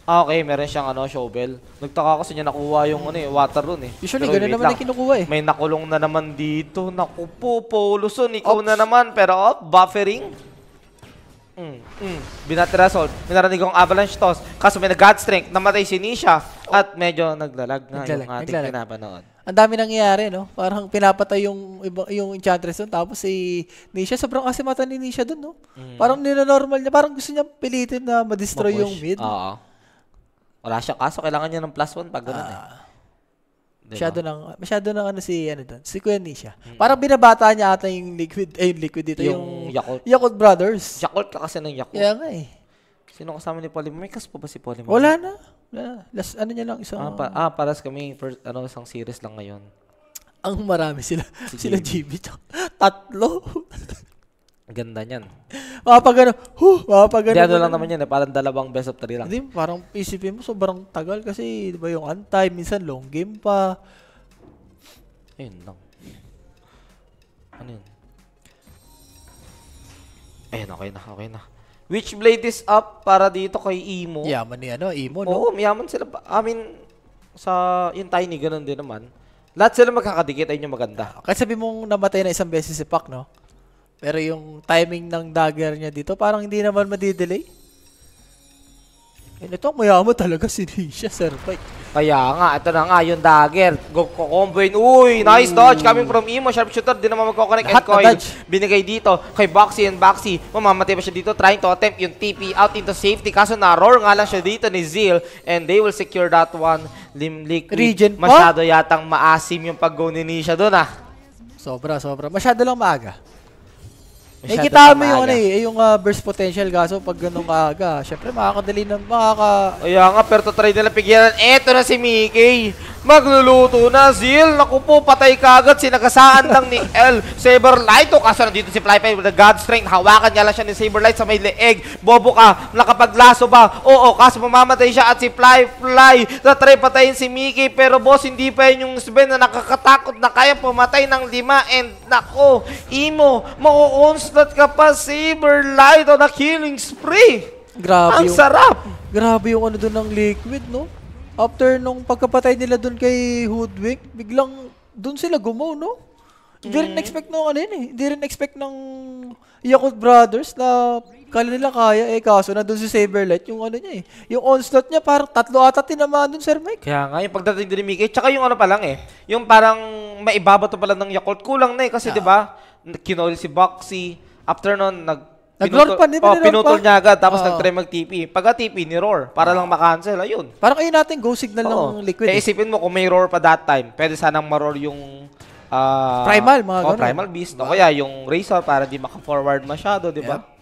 A: Ah, okay. Meron siyang ano, shovel. Nagtaka kasi niya nakuha yung ano, eh, water run eh. Usually, Pero, naman na kinukuha eh. May nakulong na naman dito. Naku po, Poluson. Ikaw Oops. Oh. na naman. Pero, oh, buffering. Mm, mm. Binatira Sol. Minaranig kong avalanche toss. Kaso may god strength. Namatay si Nisha. At medyo naglalag na naglalag, yung ating pinapanood.
B: Ang dami nangyayari, no? Parang pinapatay yung, yung Enchantress doon. Tapos si Nisha, sobrang asimata ni Nisha doon, no? Mm. Parang ninonormal niya. Parang gusto niya pilitin na ma-destroy Mapush. yung mid. Oo.
A: Wala siya. Kaso kailangan niya ng plus one pag ganun ah. eh. Masyado
B: nang masyado nang ano si ano doon, si Kuya siya. hmm Parang binabata niya
A: ata yung liquid eh yung liquid dito yung, yung Yakult. Yakult Brothers. Yakult ka kasi ng Yakult. Yeah, nga eh. Sino kasama ni Polimo? May kas pa ba si Polimo? Wala
B: na. Wala. Last ano niya lang isang ah, pa,
A: ah para sa kami first ano isang series lang ngayon.
B: Ang marami sila. Si sila GB. Tatlo. Ganda niyan. Mapagano. Ah, huh, ah, mapagano. Hindi, ano lang ano. naman yan.
A: Eh, parang dalawang best of three lang. Hindi,
B: parang isipin mo sobrang tagal kasi di ba yung anti, minsan long game pa.
A: Ayun lang. Ano yun? Ayun, okay na, okay na. Which blade is up para dito kay Imo. Yaman ni ano, Imo, no? Oo, mayaman sila. Pa. I mean, sa yung Tiny, ganun din naman. Lahat sila magkakadikit, ayun yung maganda.
B: Kasi sabi mong namatay na isang beses si Pak, no? Pero yung timing ng dagger niya dito, parang hindi naman madidelay. And ito, mayama talaga si Nisha, Sir Fight.
A: Kaya nga, ito na nga yung dagger. Kukombo yun. Uy, nice mm. dodge coming from Imo. Sharp shooter, di naman magkoconnect. Lahat and coil dodge. binigay dito kay Boxy and Boxy. Mamamatay pa siya dito trying to attempt yung TP out into safety. Kaso na-roar nga lang siya dito ni Zeal and they will secure that one. Limlik, Regen masyado yatang maasim yung pag-go ni Nisha doon ah. Sobra, sobra. Masyado lang maaga. Eh, kita mo yung ano
B: eh, yung uh, burst potential kaso pag ganun
A: kaaga, syempre
B: makakadali ng makaka...
A: Kaya nga, pero to try nila pigilan. Eto na si Mickey. Magluluto na, Zil. Naku po, patay kagad. Sinagasaan lang ni L. Saberlight. O oh, kaso nandito si Flyfly with the God Strength. Hawakan niya lang siya ni Saberlight sa may leeg. Bobo ka. Nakapaglaso ba? Oo, kaso mamamatay siya at si Fly Fly. Natry patayin si Mickey. Pero boss, hindi pa yun yung Sven na nakakatakot na kaya pumatay ng lima. And Nako, imo, mauonslat ka pa, saber light on a killing spree.
B: Grabe Ang yung, sarap. Grabe yung ano doon ng liquid, no? After nung pagkapatay nila doon kay Hoodwink, biglang doon sila gumaw, no? Hindi mm. rin expect nung ano yun eh. Hindi rin expect ng Yakult Brothers na Kala nila kaya eh, kaso na
A: doon si Saberlight, yung ano niya eh. Yung onslaught niya, parang tatlo ata tinamaan doon, Sir Mike. Kaya nga, yung pagdating din ni Mickey, tsaka yung ano pa lang eh, yung parang maibabato pala ng Yakult, kulang na eh, kasi yeah. di ba, kinol si Boxy, after nun, nag Nag-roar pa, di ba? Oh, pinutol niya agad, tapos uh, nag-try mag-TP. Pagka-TP, ni roar para uh, lang makancel, ayun. Parang ayun natin, go signal Oo. ng liquid. Eh, isipin mo, kung may roar pa that time, pwede sanang ma-roar yung uh, Primal, mga oh, ganun. Primal Beast. O kaya yung Razor para di maka-forward masyado, di ba? Yeah.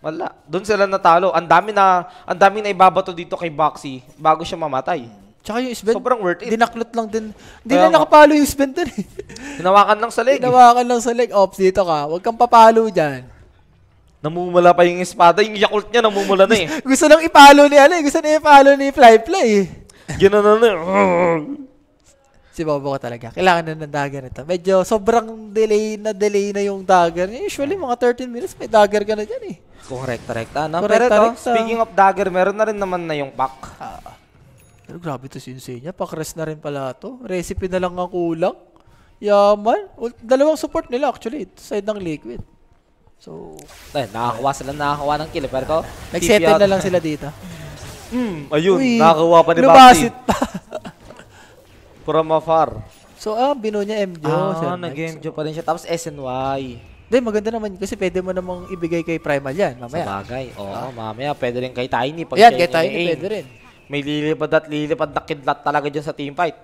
A: Wala. Doon sila natalo. Ang dami na ang dami na ibabato dito kay Boxy bago siya mamatay. Tsaka yung Sven, sobrang worth it. Dinaklot lang din. Hindi na nakapalo
B: yung Sven din. eh.
A: Hinawakan lang sa leg. Hinawakan
B: lang sa leg. Ops, dito ka. Huwag kang papalo dyan.
A: Namumula pa yung espada. Yung Yakult niya namumula na eh.
B: gusto nang ipalo ni Alay. Ano eh. Gusto nang ipalo ni Flyfly eh.
A: na. Eh.
B: Si Bobo ko talaga. Kailangan na ng dagger nito. Medyo sobrang delay na
A: delay na yung dagger Usually, mga 13 minutes, may dagger ka na dyan eh.
B: Correct-recta na. Correct, Pero ito, ah. speaking
A: of dagger, meron na rin naman na yung pack. Ah.
B: Pero grabe to sensei niya. Pakrest
A: na rin pala to.
B: Recipe na lang ang kulang. Yaman. Dalawang support nila
A: actually. Side ng liquid. So, Ay, nakakuha sila, nakakuha ng kill. Eh. Pero ko, nag na lang sila
B: dito. Mm, ayun, Uy, nakakuha pa ni Baxi. Lumasit pa.
A: From afar. So, ah, bino niya MJO. Ah, oh, nag-MJO pa rin siya. Tapos SNY.
B: Hindi, maganda naman kasi pwede mo namang ibigay kay Primal yan mamaya. Sa
A: bagay. Oo, ah. mamaya pwede rin kay Tiny. Pag Ayan, kay Tiny pwede rin. May lilipad at lilipad na kidlat talaga dyan sa team fight.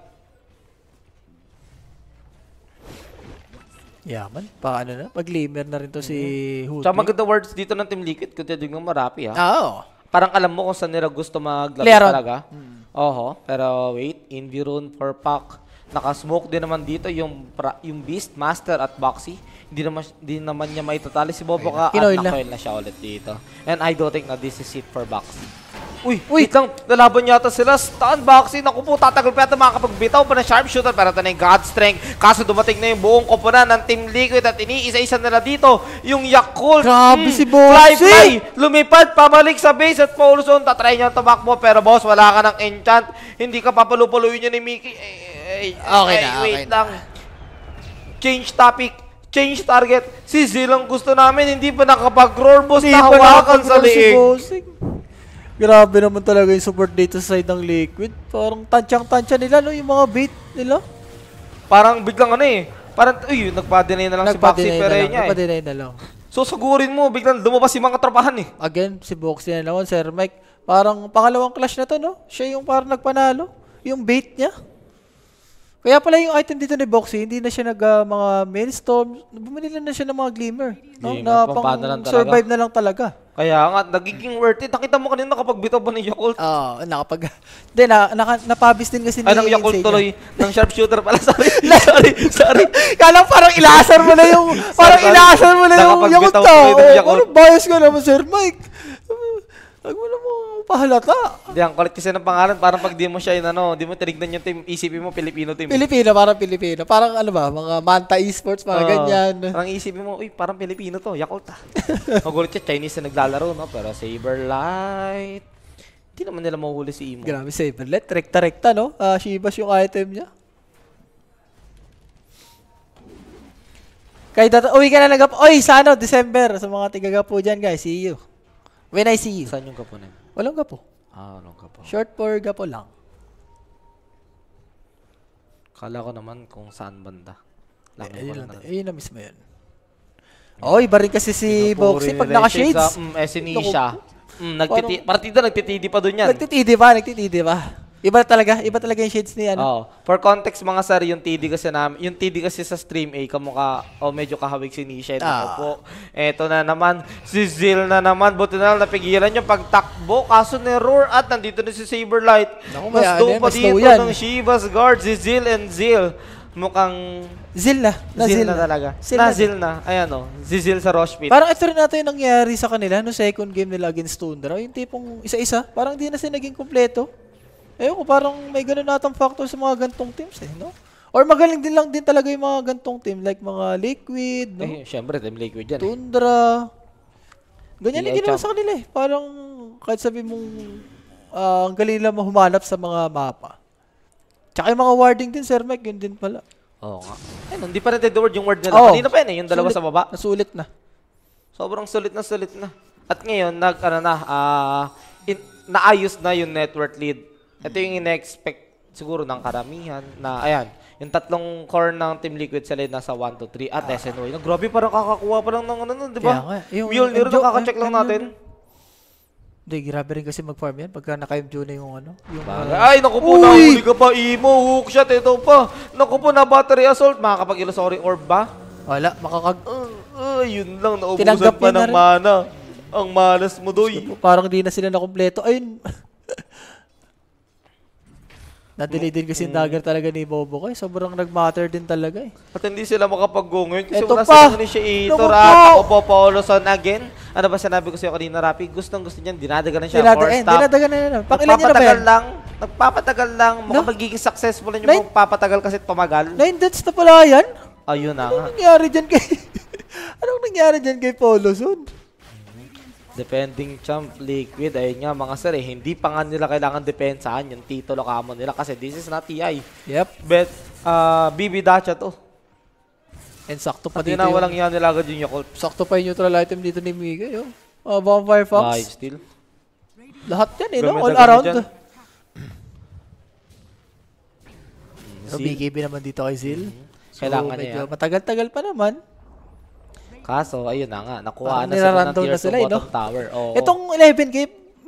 B: Yaman. Paano na? pag limer na rin to mm-hmm. si mhm. Huti. Tsaka maganda
A: words dito ng Team Liquid. Kung tiyadig marapi ha. Ah. Ah, oo. Oh. Parang alam mo kung saan nila gusto maglaro talaga. Hmm. Oho, pero wait, Environ for pack. smoke din naman dito yung pra, yung Beast, Master at Boxy. Hindi naman hindi naman niya maitatali si Boboka at na. na. na siya ulit dito. And I don't think na this is it for Boxy. Uy, Uy. lang, lalaban yata sila. Stun boxing. Naku po, tatagal pa yata makakapagbitaw pa ng sharpshooter. Pero ito na yung God Strength. Kaso dumating na yung buong koponan ng Team Liquid at iniisa-isa nila dito yung Yakult. Grabe mm, si Boss. Fly, fly. Lumipad, pabalik sa base at Paulus on. Tatry niya tumakbo. Pero boss, wala ka ng enchant. Hindi ka papalupaluin niya ni Mickey. Eh, eh, okay eh, na, wait okay lang. Na. Change topic change target. Si Zilong lang gusto namin, hindi pa nakapag-roar boss, nahawakan sa liig. Si
B: Grabe naman talaga yung support dito sa side ng Liquid.
A: Parang tansyang-tansya nila, no? Yung mga bait nila. Parang biglang ano eh. Parang, uy, nagpa-deny na lang nagpa si Boxy Pereña eh. Nagpa-deny na lang. So, sagurin mo, biglang lumabas si mga tropahan eh. Again, si Boxy
B: na naman, Sir Mike. Parang pangalawang clash na to, no? Siya yung parang nagpanalo. Yung bait niya. Kaya pala yung item dito ni Boxy, hindi na siya nag uh, mga mailstorm. Bumili na, na siya ng mga glimmer. No? Glimmer. Na pang, pang survive na lang talaga.
A: Kaya nga, nagiging worth it. Nakita mo kanina nakapagbitaw ba ng Yakult? Oo, oh, nakapag... Hindi, na, naka, napabis din kasi ni Anong Yakult tuloy? ng sharpshooter oh. pala. Sorry, sorry, sorry. Kala parang ilaasar mo na yung... parang ilaasar mo na yung Yakult. Nakapag-bitaw tuloy Yakult.
B: Parang bias ka naman, Sir Mike. Huwag mo na mo pahalata.
A: Hindi, ang kulit kasi ng pangalan. Parang pag di mo siya ano, di mo tinignan yung team, isipin mo Filipino team. Pilipino,
B: parang Pilipino. Parang ano ba, mga Manta Esports, mga uh, ganyan.
A: Parang isipin mo, uy, parang Pilipino to, Yakult ah. Magulit siya, Chinese na naglalaro, no? Pero Saberlight. Hindi naman nila mahuli si Imo.
B: Grabe, Saberlight. Rekta-rekta, no? Uh, Shibas yung item niya. Kahit data, uwi ka na nagap. Oy, sa ano, December. Sa mga tigagapo po dyan, guys. See you. When I see you. Saan yung gapo na yun? Walang gapo.
A: Ah, walang gapo. Short
B: for gapo lang.
A: Kala ko naman kung saan banda. Lang eh, ayun, lang, ayun na mismo yun.
B: Oy, barin kasi si Boxy pag naka-shades. Mm, eh, si Nisha.
A: Mm, nagtiti- partida, nagtitidi pa doon yan. Nagtitidi
B: pa, nagtitidi pa. Iba talaga, iba talaga yung shades ni ano. Oo.
A: For context mga sir, yung TD kasi namin, yung TD kasi sa stream A kamukha o oh, medyo kahawig si Nisha na eh, ah. po. Ito na naman si Zil na naman, buti na lang napigilan yung pagtakbo kaso ni Roar at nandito na si Saberlight. Naku, mas doon pa dito yan. ng Shiva's guard si Zil and Zil. Mukhang
B: Zil na. na Zil, Zil na, talaga. Zil na, na Zil na.
A: Ayan o. Oh, si Zil sa Rosh Pit. Parang ito
B: rin natin yung nangyari sa kanila no second game nila against Tundra. Yung tipong isa-isa. Parang di na sila naging kompleto. Eh, ko parang may ganun natang factor sa mga gantong teams eh, no? Or magaling din lang din talaga yung mga gantong team like mga Liquid, no? Eh,
A: syempre, team Liquid yan. Eh.
B: Tundra. Eh.
A: Ganyan yung ginawa sa
B: kanila eh. Parang kahit sabi mong uh, ang galing lang mahumanap sa mga mapa. Tsaka yung mga warding din, Sir Mike, yun din pala.
A: Oo nga. Eh, hindi pa natin word yung word nila. Oo. Kanina pa yun eh, yung dalawa sulit. sa baba. Nasulit na. Sobrang sulit na sulit na. At ngayon, nag, ano na, uh, in, naayos na yung network lead ito yung in-expect siguro ng karamihan na, ayan, yung tatlong core ng Team Liquid Solid nasa 1 to 3 at uh, ah. SNY. No, grabe, parang kakakuha pa lang ng ano nun, di ba? Yeah, yung, Mule Nero, nakaka-check lang natin.
B: Hindi, grabe rin kasi mag-farm yan pagka naka-MDO na yung ano. Yung, Uh, Ay, naku po, nahuli ka
A: pa, Imo, hook shot, ito pa. Naku po, na battery assault. Makakapag-illusory orb ba? Wala, makakag... Uh, uh, yun lang, naubusan Tinanggap pa ng na mana. Ang malas mo, Doy. Parang
B: di na sila nakumpleto. Ayun. Nadali din kasi yung mm. dagger talaga ni Bobo ko. Eh. Sobrang nag-matter din talaga eh.
A: At hindi sila makapag-go ngayon kasi Eto wala siya ito. initiator po, Opo Paulson again. Ano ba sinabi ko sa iyo kanina, Rapi? Gustong gusto niyan, dinadagan na siya. Dinadagan, eh, dinadagan na yun. Eh. Pang ilan niya na ba yan? lang, nagpapatagal lang, no? magiging successful na yung magpapatagal kasi tumagal. Nine deaths na pala yan? Ayun na. Anong nga. nangyari dyan kay...
B: Anong nangyari dyan kay Paulson?
A: Defending champ liquid. Ayun nga mga sir eh, hindi pa nga nila kailangan depensahan yung titulo kamo nila kasi this is not TI. Yep. But uh, ah, BB Dacha to. And sakto pa At dito. Hindi walang yan nila agad yung Yakult. Sakto pa yung neutral item dito ni Mika yun.
B: Uh, Bonfire Fox. Nice still. Lahat yan eh, no? All around.
A: No, BKB naman dito kay Zil. Mm -hmm. So, Kailangan medyo niya.
B: matagal-tagal pa naman.
A: Kaso, ayun na nga, nakuha parang na sila ng tier na sila, bottom eh, no? tower. Oo. Itong
B: 11k,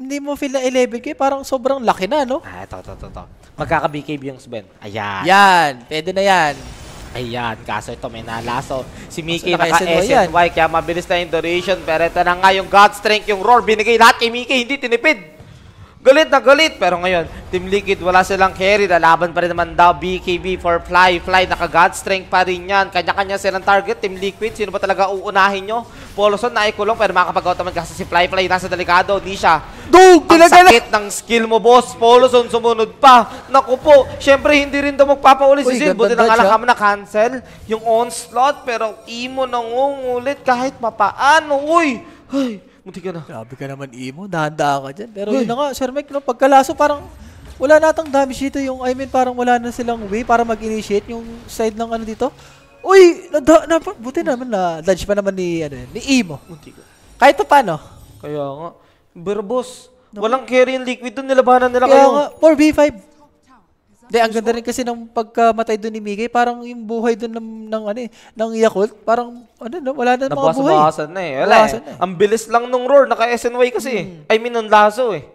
B: hindi mo feel na 11k, parang sobrang laki na, no?
A: Ah, ito, ito, ito. ito. Magkaka-BKB yung Sven. Ayan. Yan, pwede na yan. Ayan, kaso ito may nalaso. Si Miki naka-SNY, kaya mabilis na yung duration. Pero ito na nga yung God Strength, yung roar, binigay lahat kay Miki, hindi tinipid. Galit na galit. Pero ngayon, Team Liquid, wala silang carry. Lalaban pa rin naman daw BKB for Fly. Fly, naka-god strength pa rin yan. Kanya-kanya silang target. Team Liquid, sino ba talaga uunahin nyo? Poloson, naikulong. Pero makakapag-out naman kasi si Fly. Fly, nasa delikado. Di siya. Dog, Ang sakit ng skill mo, boss. Poloson, sumunod pa. Naku po. Siyempre, hindi rin daw magpapauli si Zil. Buti na nga lang na cancel yung onslaught. Pero Imo nangungulit kahit mapaano. Uy!
B: Ay, Munti ka na. Grabe ka naman, Imo. Dahan-dahan ka dyan. Pero Uy. yun na nga, Sir Mike, no, pagkalaso, parang wala natang damage dito. Yung, I mean, parang wala na silang way para mag-initiate yung side ng ano dito. Uy! Na, na, buti naman na dodge pa naman ni, ano, ni Imo. Munti ka. Kahit pa paano.
A: Kaya nga. Pero boss, no. walang carry yung liquid doon. Nilabanan nila Kaya kayo. Kaya nga,
B: 4v5. Hindi, ang ganda rin kasi ng pagkamatay doon ni Migay, parang yung buhay doon ng, ng, ano, eh, ng Yakult, parang ano, no, wala na mga buhay. Nabawasan eh. na eh. Wala eh. Na
A: eh. Ang bilis lang nung roar, naka-SNY kasi. Eh. Hmm. I mean, nung laso eh.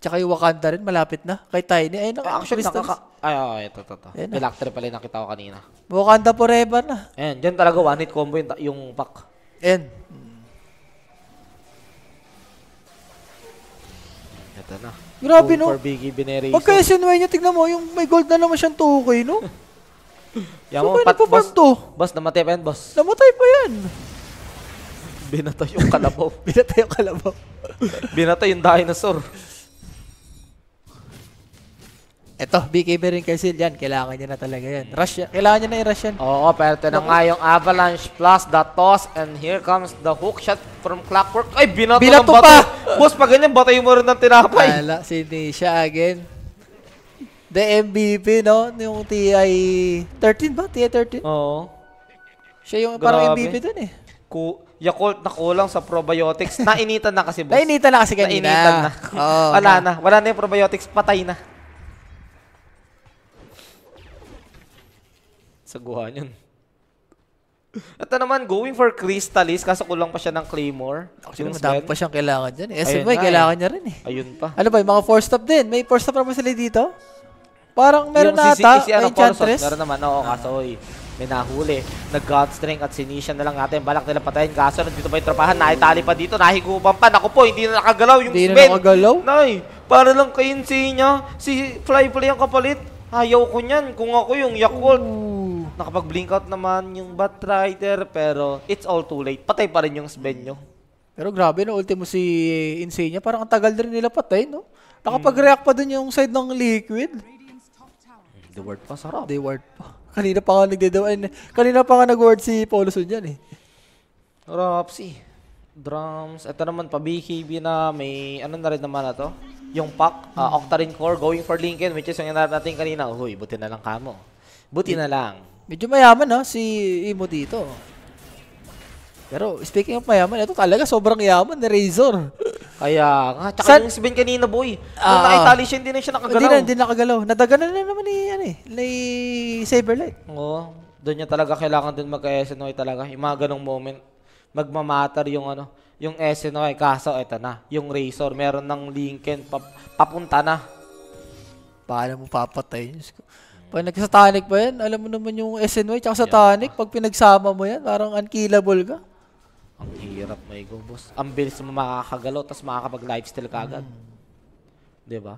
B: Tsaka yung Wakanda rin, malapit na. Kay Tiny. Ayun, naka Actually, crystals.
A: nakaka... Ay, ay, ito, ito, ito. Ayun, Bilactre pala yung nakita ko kanina. Wakanda forever na. Ayan, dyan talaga one-hit combo yung, yung pack. Ayan. Ito na. Grabe, no? For Biggie Benerezo. Pag kaya
B: niya, tignan mo, yung may gold na naman siyang tukoy, no?
A: Yan so, mo, pat, boss, to? boss, namatay pa yan, boss.
B: Namatay pa yan. Binatay yung
A: kalabaw. Binatay yung kalabaw. Binatay yung dinosaur.
B: Eto, BKB
A: rin kasi yan. Kailangan niya na talaga yan. Rush, kailangan niya na i-rush yan. Oo, pero tinan nga yung avalanche plus the toss and here comes the hook shot from Clockwork. Ay, binato, binato ng bato. Pa. Boss, pag ganyan, batay mo rin ng tinapay. Ala, si Nisha again. The
B: MVP, no? Yung TI 13 ba? TI 13? Oo. Siya
A: yung Grabe. parang MVP dun eh. Ku Yakult na kulang sa probiotics. Nainitan na kasi, boss. Nainitan na kasi kanina. Nainitan na. Oh, Wala na. Wala na yung probiotics. Patay na. Saguhan yun. Ito naman, going for Crystallis, kaso kulang pa siya ng Claymore. Actually, madami pa siyang kailangan dyan. Eh. SMY, na, kailangan eh. niya rin eh. Ayun pa.
B: Ano ba, yung mga 4-stop din. May 4-stop na sila dito? Parang meron na ata, si, si, ano, may Enchantress. Meron
A: naman, oo, ah. kaso ah. may nahuli. nag godstring at Sinisha na lang natin. Balak nila patayin. Kaso, nandito pa yung tropahan. Hmm. Naitali pa dito, nahigupan pa. Naku po, hindi na nakagalaw yung Hindi spin. na nakagalaw? Nay, para lang kayin si niya. Si Flyplay ang kapalit. Ayaw ko niyan. Kung ako yung Yakult. Ooh. Nakapag-blink out naman yung Batrider, pero it's all too late. Patay pa rin yung Svenyo.
B: Pero grabe, no, ultimo si Insignia. Parang ang tagal din nila patay, no? Nakapag-react pa dun yung side ng Liquid.
A: The word pa, sarap. The word pa.
B: Kanina pa nga nagdedawan. Kanina pa nga nag-word si Pauluson dyan, eh.
A: Ropsy. Drums. Ito naman, pa BKB na may, ano na rin naman na to? yung pack, uh, Octarine Core going for Lincoln, which is yung nangyari natin kanina. Uy, buti na lang kamo. Buti na lang.
B: Medyo mayaman ha, si Imo dito. Pero speaking of mayaman, ito talaga sobrang yaman ni Razor.
A: Kaya nga. Tsaka San... yung si
B: kanina, boy. Nung uh, ah. nakitali siya,
A: hindi na siya nakagalaw. Hindi na, hindi
B: nakagalaw. Nadaganan na naman ni, ano eh, ni Saberlight.
A: Oo. Doon niya talaga kailangan din mag-SNOI talaga. Yung mga ganong moment. Magmamatter yung ano, yung SNOI. Kaso, eto na. Yung Razor, meron ng Lincoln. Pap papunta na. Paano mo papatay?
B: Pag nagsatanic pa yan, alam mo naman yung SNY tsaka satanic, yeah. pag pinagsama mo yan, parang unkillable ka.
A: Ang hirap, may go, boss. Ang bilis mo makakagalaw, tapos makakapag-lifestyle ka agad. Mm. Di ba?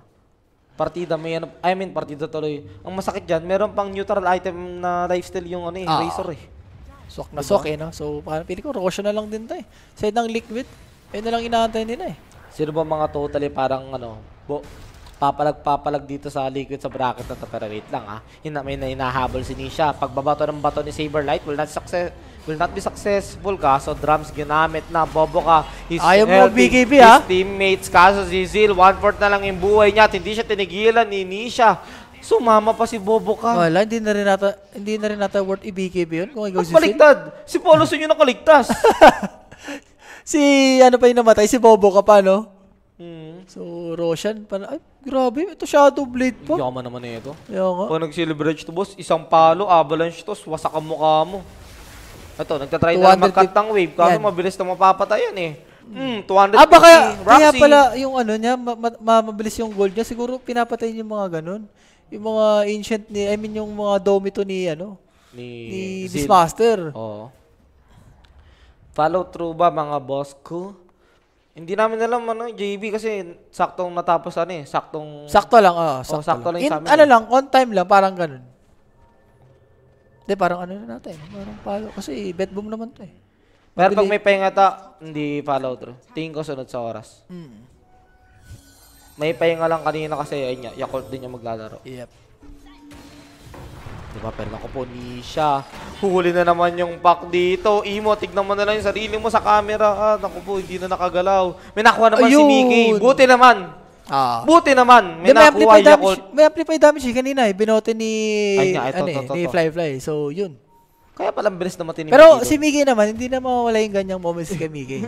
A: Partida may ano, I mean partida tuloy. Ang masakit diyan, meron pang neutral item na lifestyle yung ano eh, ah. Razor eh. Sok na diba? sok eh, no? So, parang pili ko, Rosyo na lang din tayo. Eh. Side ng Liquid, yun na lang inaantay nila eh. Sino ba mga totally parang ano, bo, Papalag-papalag dito sa liquid sa bracket na to. Pero wait lang ha. Ah. Hina, may hinahabol si Nisha. Pagbabato ng bato ni Saberlight will not success will not be successful ka. So drums ginamit na bobo ka his, Ayaw mo BKB ha? his ah. teammates kaso si Zil one fourth na lang yung buhay niya at hindi siya tinigilan ni Nisha
B: Sumama pa si Bobo ka. Wala, hindi na rin nata, hindi na rin nata worth i-BKB yun kung ikaw si Baligtad! Si
A: Poloson yun nakaligtas!
B: si ano pa yung namatay? Si Bobo ka pa, no?
A: Mm. So, Roshan, pa, ay,
B: Grabe, ito Shadow Blade
A: pa. Yaman naman na eh, ito. Yaman. Pag nag-celebrate to boss, isang palo, avalanche to, wasak ang mukha mo. Ito, nagtatry na mag-cut ng wave. Kaso yan. mabilis na mapapatayan eh. Hmm, 200 ah, baka, kaya pala
B: yung ano niya, ma ma mabilis yung gold niya. Siguro pinapatay niya yung mga ganun. Yung mga ancient ni, I mean yung mga domito ni, ano,
A: ni, ni Beastmaster. Oo. Follow through ba mga boss ko? Hindi namin alam ano, JB kasi saktong natapos ano eh, saktong Sakto lang, oo. sakto, sakto lang. lang sa amin ano
B: eh. lang, on time lang, parang ganun. Hindi, parang ano na natin. Parang follow, Kasi bet boom naman to eh.
A: Pero pag may pahinga ta, hindi follow through. Tingin ko sunod sa oras. Mm. May pahinga lang kanina kasi ayun Yakult din yung maglalaro. Yep. Diba? Pero ako po, Nisha. Huli na naman yung back dito. Imo, tignan mo na lang yung sarili mo sa camera. Ah, naku po, hindi na nakagalaw. May nakuha naman Ayun. si Mickey. Buti naman. Ah. Buti naman. May, may nakuha amplify damage, Yakult.
B: May amplify damage eh, kanina eh. Binote ni, Ay, nga, ito, ano, to, eh, to, to, ni Fly Fly. So, yun. Kaya palang
A: bilis naman ni Pero Mickey si Mickey naman, hindi na
B: mawawala yung ganyang moments kay Mickey.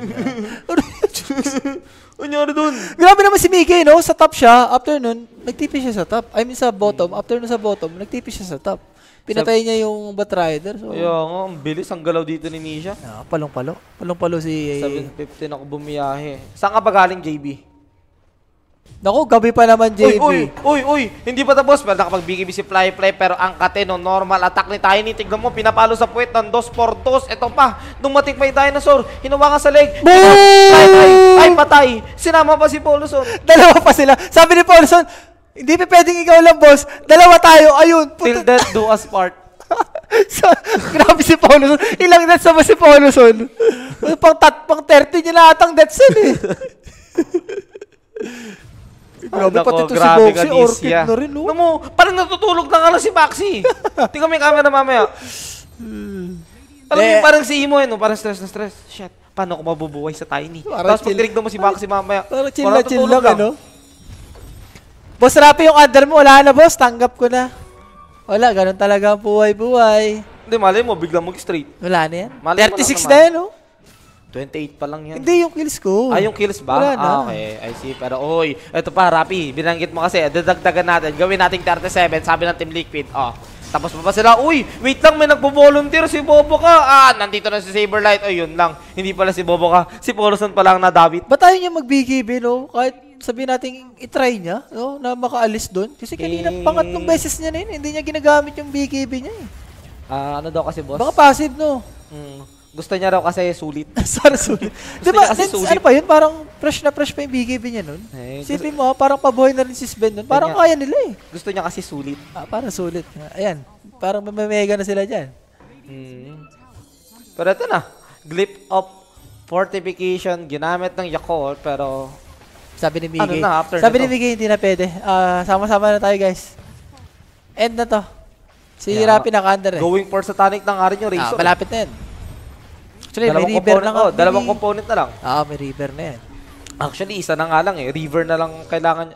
B: Anyari doon? Grabe naman si Mickey, no? Sa top siya, after nun, nagtipis siya sa top. I mean, sa bottom. After nun sa bottom, nagtipis siya sa top. Pinatay niya yung
A: Batrider. So, Kaya ang bilis. Ang galaw dito ni Misha. Ah,
B: palong-palo. Palong-palo
A: si... 7.15 ako bumiyahe. Saan ka ba galing, JB?
B: Naku, gabi pa naman, JB. Uy, uy,
A: uy, uy. Hindi pa tapos. Nakapag-BKB si Fly Fly pero ang kate no normal attack ni Tiny. Tignan mo, pinapalo sa puwet ng 2 for 2. Ito pa, dumating pa yung dinosaur. Hinawakan sa leg. Boom! Ay, ay, ay, patay. Sinama pa si Pauluson.
B: Dalawa pa sila. Sabi ni Pauluson, hindi pa pwedeng ikaw lang, boss. Dalawa tayo. Ayun. Puta. Till death do us part. so, grabe si Pauluson. Ilang deaths na ba si Pauluson? pang, tat, pang 30 niya na atang deaths yun eh.
C: Grabe, Nako, pati to si grabe Boxy, ka, orchid Disya. na
A: rin, no? Ano mo, parang natutulog na nga lang ano si Boxy. Tingnan mo yung camera mamaya. Alam mo, eh, yung parang si Imo, eh, no? parang stress na stress. Shit, paano ako mabubuhay sa tiny? Parang Tapos chill- mo si Boxy mamaya. Parang chill na chill lang, eh, no?
B: Boss Rapi, yung under mo, wala na, boss. Tanggap ko na. Wala, ganun talaga ang buhay-buhay.
A: Hindi, malay mo, biglang mag-straight. Wala na yan. Malay 36 na naman. yan, no? 28 pa lang yan. Hindi,
B: yung kills ko. Ah, yung kills ba? Wala na. Ah,
A: okay, I see. Pero, oy, ito pa, Rapi, binanggit mo kasi, dadagdagan natin, gawin nating 37, sabi ng Team Liquid. Oh, tapos pa pa sila, uy, wait lang, may nagbo-volunteer si Bobo ka. Ah, nandito na si Saberlight. Oy, yun lang. Hindi pala si Bobo ka. Si Porosan pa lang nadawit. Ba't ayaw niya mag-BKB,
B: no? Kahit sabihin natin, itry niya, no? Na makaalis doon. Kasi kanina, eh... pangatlong beses niya na yun. Eh. Hindi niya ginagamit yung BKB niya, eh.
A: Ah, ano daw kasi, boss? Baka passive, no? Mm gusto niya raw kasi sulit. Sana sulit. Di
B: ba, ano pa yun, parang fresh na fresh pa yung BKB niya nun. Eh, Sipin mo, parang pabuhay na rin si Sven nun. Parang kaya nila eh. Gusto niya kasi sulit. Ah, parang sulit. Ayan, parang mamamega na sila dyan.
A: Hmm. Pero ito na, glip of fortification, ginamit ng Yakol, pero... Sabi ni Miggy. Ano na, after Sabi nito? ni
B: Miggy, hindi na pwede. Uh, sama-sama na tayo, guys.
A: End na to. Si yeah. Rapi naka-under eh. Going for satanic ng nga rin yung ah, Razor. Ah, malapit na yan. Actually, dalawang may river na nga. Oh, dalawang component na lang.
B: Ah, may river na yan.
A: Actually, isa na nga lang eh. River na lang kailangan.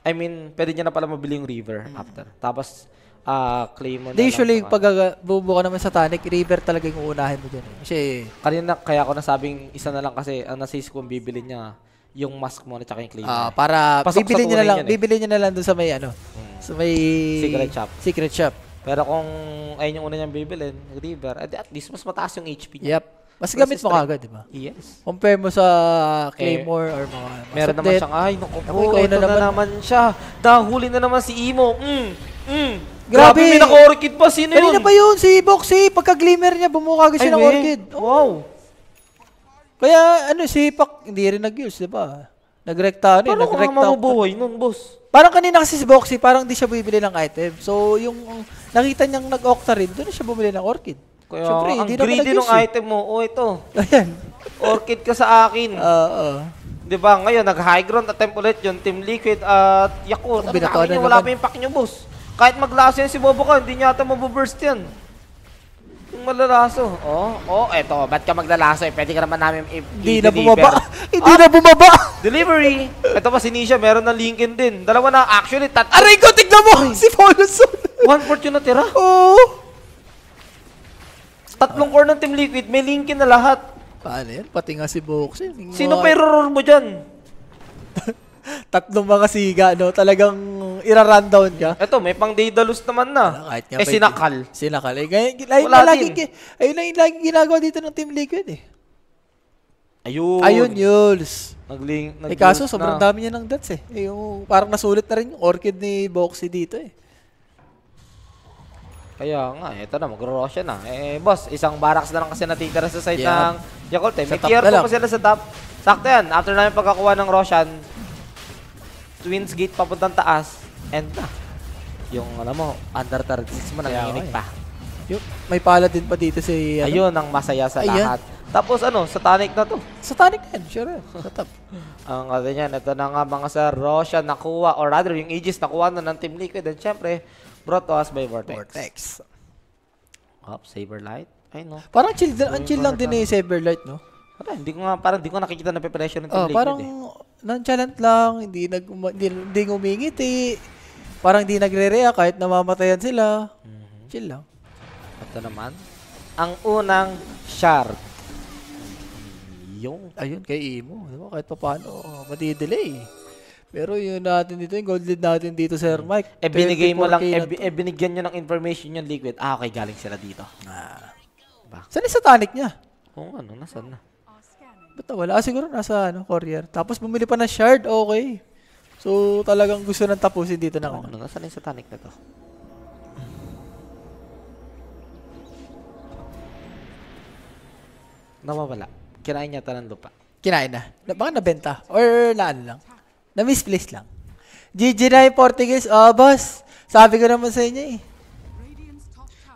A: I mean, pwede niya na pala mabili yung river mm. after. Tapos, uh, claim mo na Usually, lang, pag
B: bubuka naman sa tonic, river talaga yung uunahin mo dyan. Eh.
A: Kasi, kanina, kaya ako nasabing isa na lang kasi ang nasisi kong bibili niya yung mask mo at tsaka yung cleaner. Uh, para Pasok bibili niya na lang, eh. bibili
B: niya na lang doon sa may ano, hmm.
A: sa may secret shop. Secret shop. Pero kung ayun yung una niyang bibilin, river, at least mas mataas yung HP niya. Yep. Mas gamit mo kagad, di ba? Yes.
B: Compare mo sa eh, Claymore eh, or mga... Meron naman siyang, ay, naku po, ito na naman, na naman
A: siya. Dahuli na naman si Imo. Mm, mm. Grabe, Grabe may naka-orchid pa. Sino Kanina yun? Kanina pa
B: yun, si Boxy. Pagka-glimmer niya, bumuka agad siya ng orchid. Wow. Kaya, ano, si Pak, hindi rin nag-use, di ba? Nagrekta ano Paano eh. Paano kung mamubuhay nung boss? Parang kanina kasi si Boxy, parang di siya bumibili ng item. So, yung nakita niyang nag-octa rin, doon siya bumili ng orchid. Kaya Siyempre, ang hindi greedy ng eh. item
A: mo, oh ito. Ayan. Orchid ka sa akin. Oo. Uh, uh. Di ba? Ngayon, nag-high ground attempt ulit yun. Team Liquid at Yakult. Ano pa niyo? Wala pa yung pack niyo, boss. Kahit maglasa yan si Bobo ka, hindi niya ata mabuburst yan. Yung malalaso. Oh, oh, eto. Ba't ka maglalaso eh? Pwede ka naman namin Hindi na bumaba. Ah! Hindi ah, na bumaba. Delivery. Eto pa si Nisha, meron na Lincoln din. Dalawa na, actually, tat... Aray ko, tignan mo! Si Folloson. One fourth yung natira. Oo. Oh. Tatlong core ng Team Liquid, may linkin na lahat.
B: Paano yan? Pati nga si Box. Sino pa
A: error mo dyan?
B: Tatlong mga siga, no? Talagang ira down ka. Ito, may pang Daedalus
A: naman na. Kahit nga, eh, sinakal. Sinakal. Eh, ganyan, ayun Wala na lagi,
B: ayun na yung lagi ginagawa dito ng Team Liquid, eh.
A: Ayun. Ayun,
B: Yules. Nagling, nag eh, kaso, sobrang na. dami niya ng dots, eh. eh. Yung, parang nasulit na rin yung Orchid ni Boxy dito, eh.
A: Kaya nga, ito na, magro-rush na. Eh, boss, isang barracks na lang kasi natitira sa side yeah. ng Yakult. Eh. May tier 2 pa sila sa top. Sakto yan. After namin pagkakuha ng Roshan, Twins Gate papuntang taas, and na. Yung, alam mo, under 36 mo, nanginginig pa. Eh. Yung, may pala din pa dito si... Ano? Ayun, ang masaya sa Ayan. lahat. Tapos ano, satanic na to. Satanic yan, sure. Sa top. ang ano yan, ito na nga mga sir, Roshan nakuha, or rather, yung Aegis nakuha na ng Team Liquid. And syempre, Brought to us by Vortex. Vortex. Up, Light. Ay, no. Parang chill, Saber ang chill lang din ni eh, Light, no? Wala, hindi ko nga, parang hindi ko nakikita na preparation ng Team oh, Liquid parang
B: eh. nonchalant lang, hindi, nag, hindi, hindi ngumingiti, parang hindi nagre-react kahit namamatayan sila. Mm-hmm. Chill lang. Ito naman, ang unang shard. Yung. Ayun, kay Imo. Diba? Kahit pa paano, oh, madidelay. Pero yun natin dito, yung gold lead natin dito, Sir mm. Mike. Eh, binigay mo lang, eh, eh,
A: binigyan nyo ng information yung liquid. Ah, okay, galing sila dito. Ah. Diba? Saan
B: yung satanic niya?
A: Oo, ano, nasaan na?
B: Ba't wala? Ah, siguro nasa ano, courier. Tapos bumili pa ng shard, okay. So, talagang gusto nang tapusin dito na. Ano, nasaan yung satanic na to?
A: Nawawala. Kinain niya ta ng lupa.
B: Kinain na. Baka nabenta. Or laan lang. Na-misplace lang. GG na yung Portuguese. Oh, boss. Sabi ko naman sa
A: inyo eh.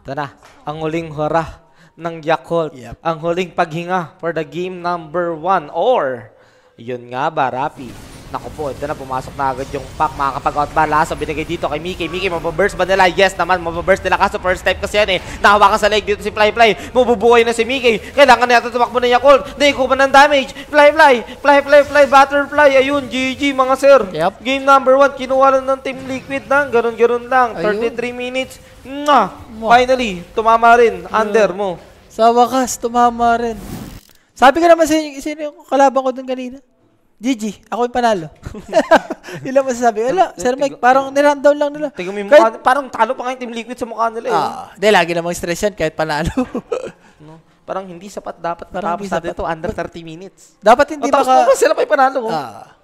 A: Ito na. Ang huling hurah ng Yakult. Yep. Ang huling paghinga for the game number one. Or, yun nga ba, Rapi? Naku po, ito na, pumasok na agad yung pack. Makakapag-out ba? Laso, binigay dito kay Mickey. Mickey, mababurst ba nila? Yes naman, mababurst nila. Kaso first type kasi yan eh. Nakawakan sa leg dito si Flyfly. Fly. na si Mickey. Kailangan na yata tumakbo na niya cold. Naikupa ng damage. Flyfly, Flyfly, Fly Butterfly. Ayun, GG mga sir. Yep. Game number one, kinuha lang ng Team Liquid lang. Ganun-ganun lang. 33 minutes. Mwah. Finally, tumama rin. Under mo. Sa wakas, tumama
B: rin. Sabi ko naman sa inyo, sino yung kalaban ko dun kanina? Gigi, ako yung panalo.
A: yun lang masasabi. Wala, Sir Mike, parang nirandown lang nila. Tingnan mo mukha, parang talo pa nga yung Team Liquid sa mukha nila eh. Ah,
B: hindi, lagi namang stress yan kahit panalo.
A: no? Parang hindi sapat dapat parang matapos natin ito under 30 minutes.
B: Dapat hindi baka... Tapos mo sila pa
A: yung panalo. Oh. Ah.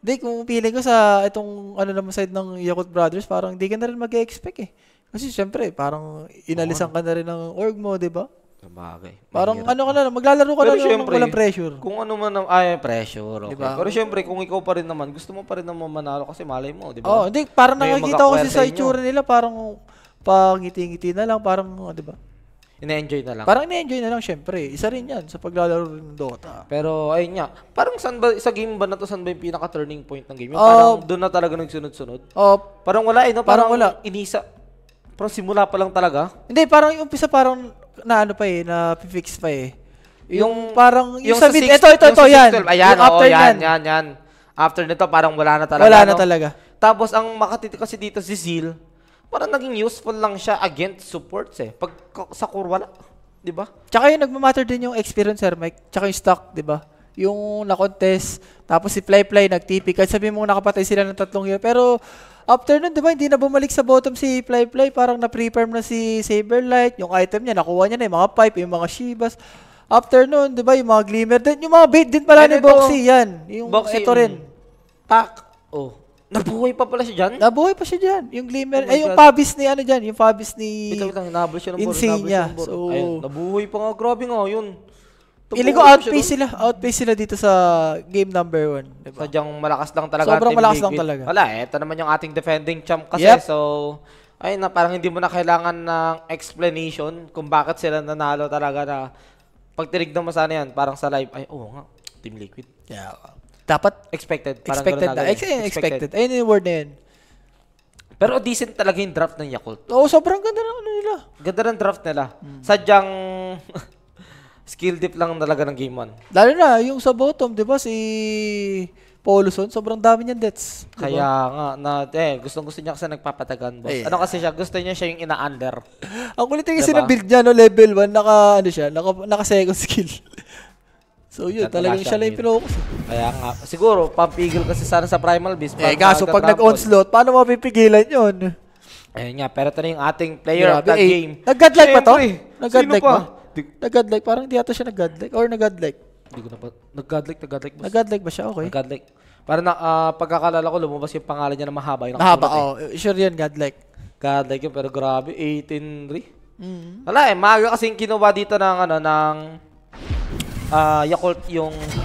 B: Hindi, kung pili ko sa itong ano naman side ng Yakut Brothers, parang hindi ka na rin mag-expect eh. Kasi syempre, parang inalisan ka na rin ng org mo, di ba? Sabagay. Parang ano ka na, maglalaro ka Pero na lang walang pressure.
A: Kung ano man ang ay pressure, okay. Diba? Pero syempre, kung ikaw pa rin naman, gusto mo pa rin naman manalo kasi malay mo, di ba? Oh, hindi parang May nakikita ko kasi sa itsura
B: nila parang
A: pangiti-ngiti na lang, parang, oh, di ba? Ina-enjoy na lang. Parang ina-enjoy na lang, syempre. Isa rin yan sa paglalaro ng Dota. Pero, ayun nga. Parang saan ba, sa game ba na to, saan ba yung pinaka-turning point ng game? Yung ah, parang doon na talaga nagsunod-sunod? Oh, parang wala eh, no? Parang, parang wala. inisa. Parang simula pa lang talaga.
B: Hindi, parang yung umpisa parang na ano pa eh, na fix pa eh.
A: Yung, yung parang yung, yung sa mid, ito, ito, ito, yan. ayan, yung after oh, yan, yan, yan, After nito, parang wala na talaga. Wala na no? talaga. Tapos, ang makatiti kasi dito si Zeal, parang naging useful lang siya against supports eh. Pag sa core, wala. Di ba? Tsaka yung nagmamatter
B: din yung experience, Sir Mike. Tsaka yung stock, di ba? Yung na-contest, tapos si Flyfly nag-TP. Kahit sabi mo nakapatay sila ng tatlong hero. Pero, After nun, di ba, hindi na bumalik sa bottom si Fly Fly. Parang na-preperm na si Saberlight. Yung item niya, nakuha niya na yung mga pipe, yung mga Shivas. After nun, di ba, yung mga Glimmer din. Yung mga bait din pala And ni ano Boxy, yan. Yung Boxy, ito rin.
A: Pack. Oh. Nabuhay pa pala siya dyan? Nabuhay pa siya dyan. Yung Glimmer, oh ay yung Fabis ni ano dyan, yung Fabis ni... Ito, ito, nahabol siya ng niya. So, Ayun, nabuhay pa nga, grabe nga yun. Pili ko outpace sila,
B: outpace sila dito sa game number one. Diba? Sadyang malakas lang talaga Sobrang malakas Liquid. lang talaga. Wala,
A: Ito naman yung ating defending champ kasi. Yep. So, ay na parang hindi mo na kailangan ng explanation kung bakit sila nanalo talaga na pag tinignan mo sana yan, parang sa live, ay, oh, nga, Team Liquid. Yeah. Dapat expected. Parang expected na. Ex expected. expected. Ayun yung word na yun. Pero decent talaga yung draft ng Yakult.
B: Oo, oh, sobrang ganda ng ano
A: nila. Ganda ng draft nila. Mm. Sadyang skill dip lang talaga ng game
B: 1. Lalo na, yung sa bottom, di ba, si Poluson, sobrang dami niyan deaths. Diba? Kaya
A: nga, na, eh, gustong gusto niya kasi nagpapatagan, boss. Yeah. Ano kasi siya, gusto niya siya yung ina-under. Ang kulit niya kasi diba? na build
B: niya, no, level 1, naka, ano siya, naka, naka second skill. so
A: yun, Natala talagang siya lang yung pinocus. Kaya nga, siguro, pampigil kasi sana sa Primal Beast. Eh, kaso pag nag-onslaught,
B: paano mapipigilan yun?
A: Ayun nga, pero ito na yung ating player Grabe, of the eh, game. Nag-godlike pa to? Nag-godlike pa?
B: Nag-godlike? Parang hindi ata
A: siya nag-godlike. Or nag-godlike? Hindi ko na pa. Nag-godlike, nag-godlike. Basta. Nag-godlike ba siya? Okay. Nag-godlike. Para na, uh, ah, pagkakalala ko, lumabas yung pangalan niya na mahaba. Yung mahaba, oo. Oh. Eh. sure yun, godlike. Godlike yun, pero grabe. 18, Ri. Mm-hmm. Wala eh, maaga kasing kinuha dito ng, ano, ng uh, Yakult yung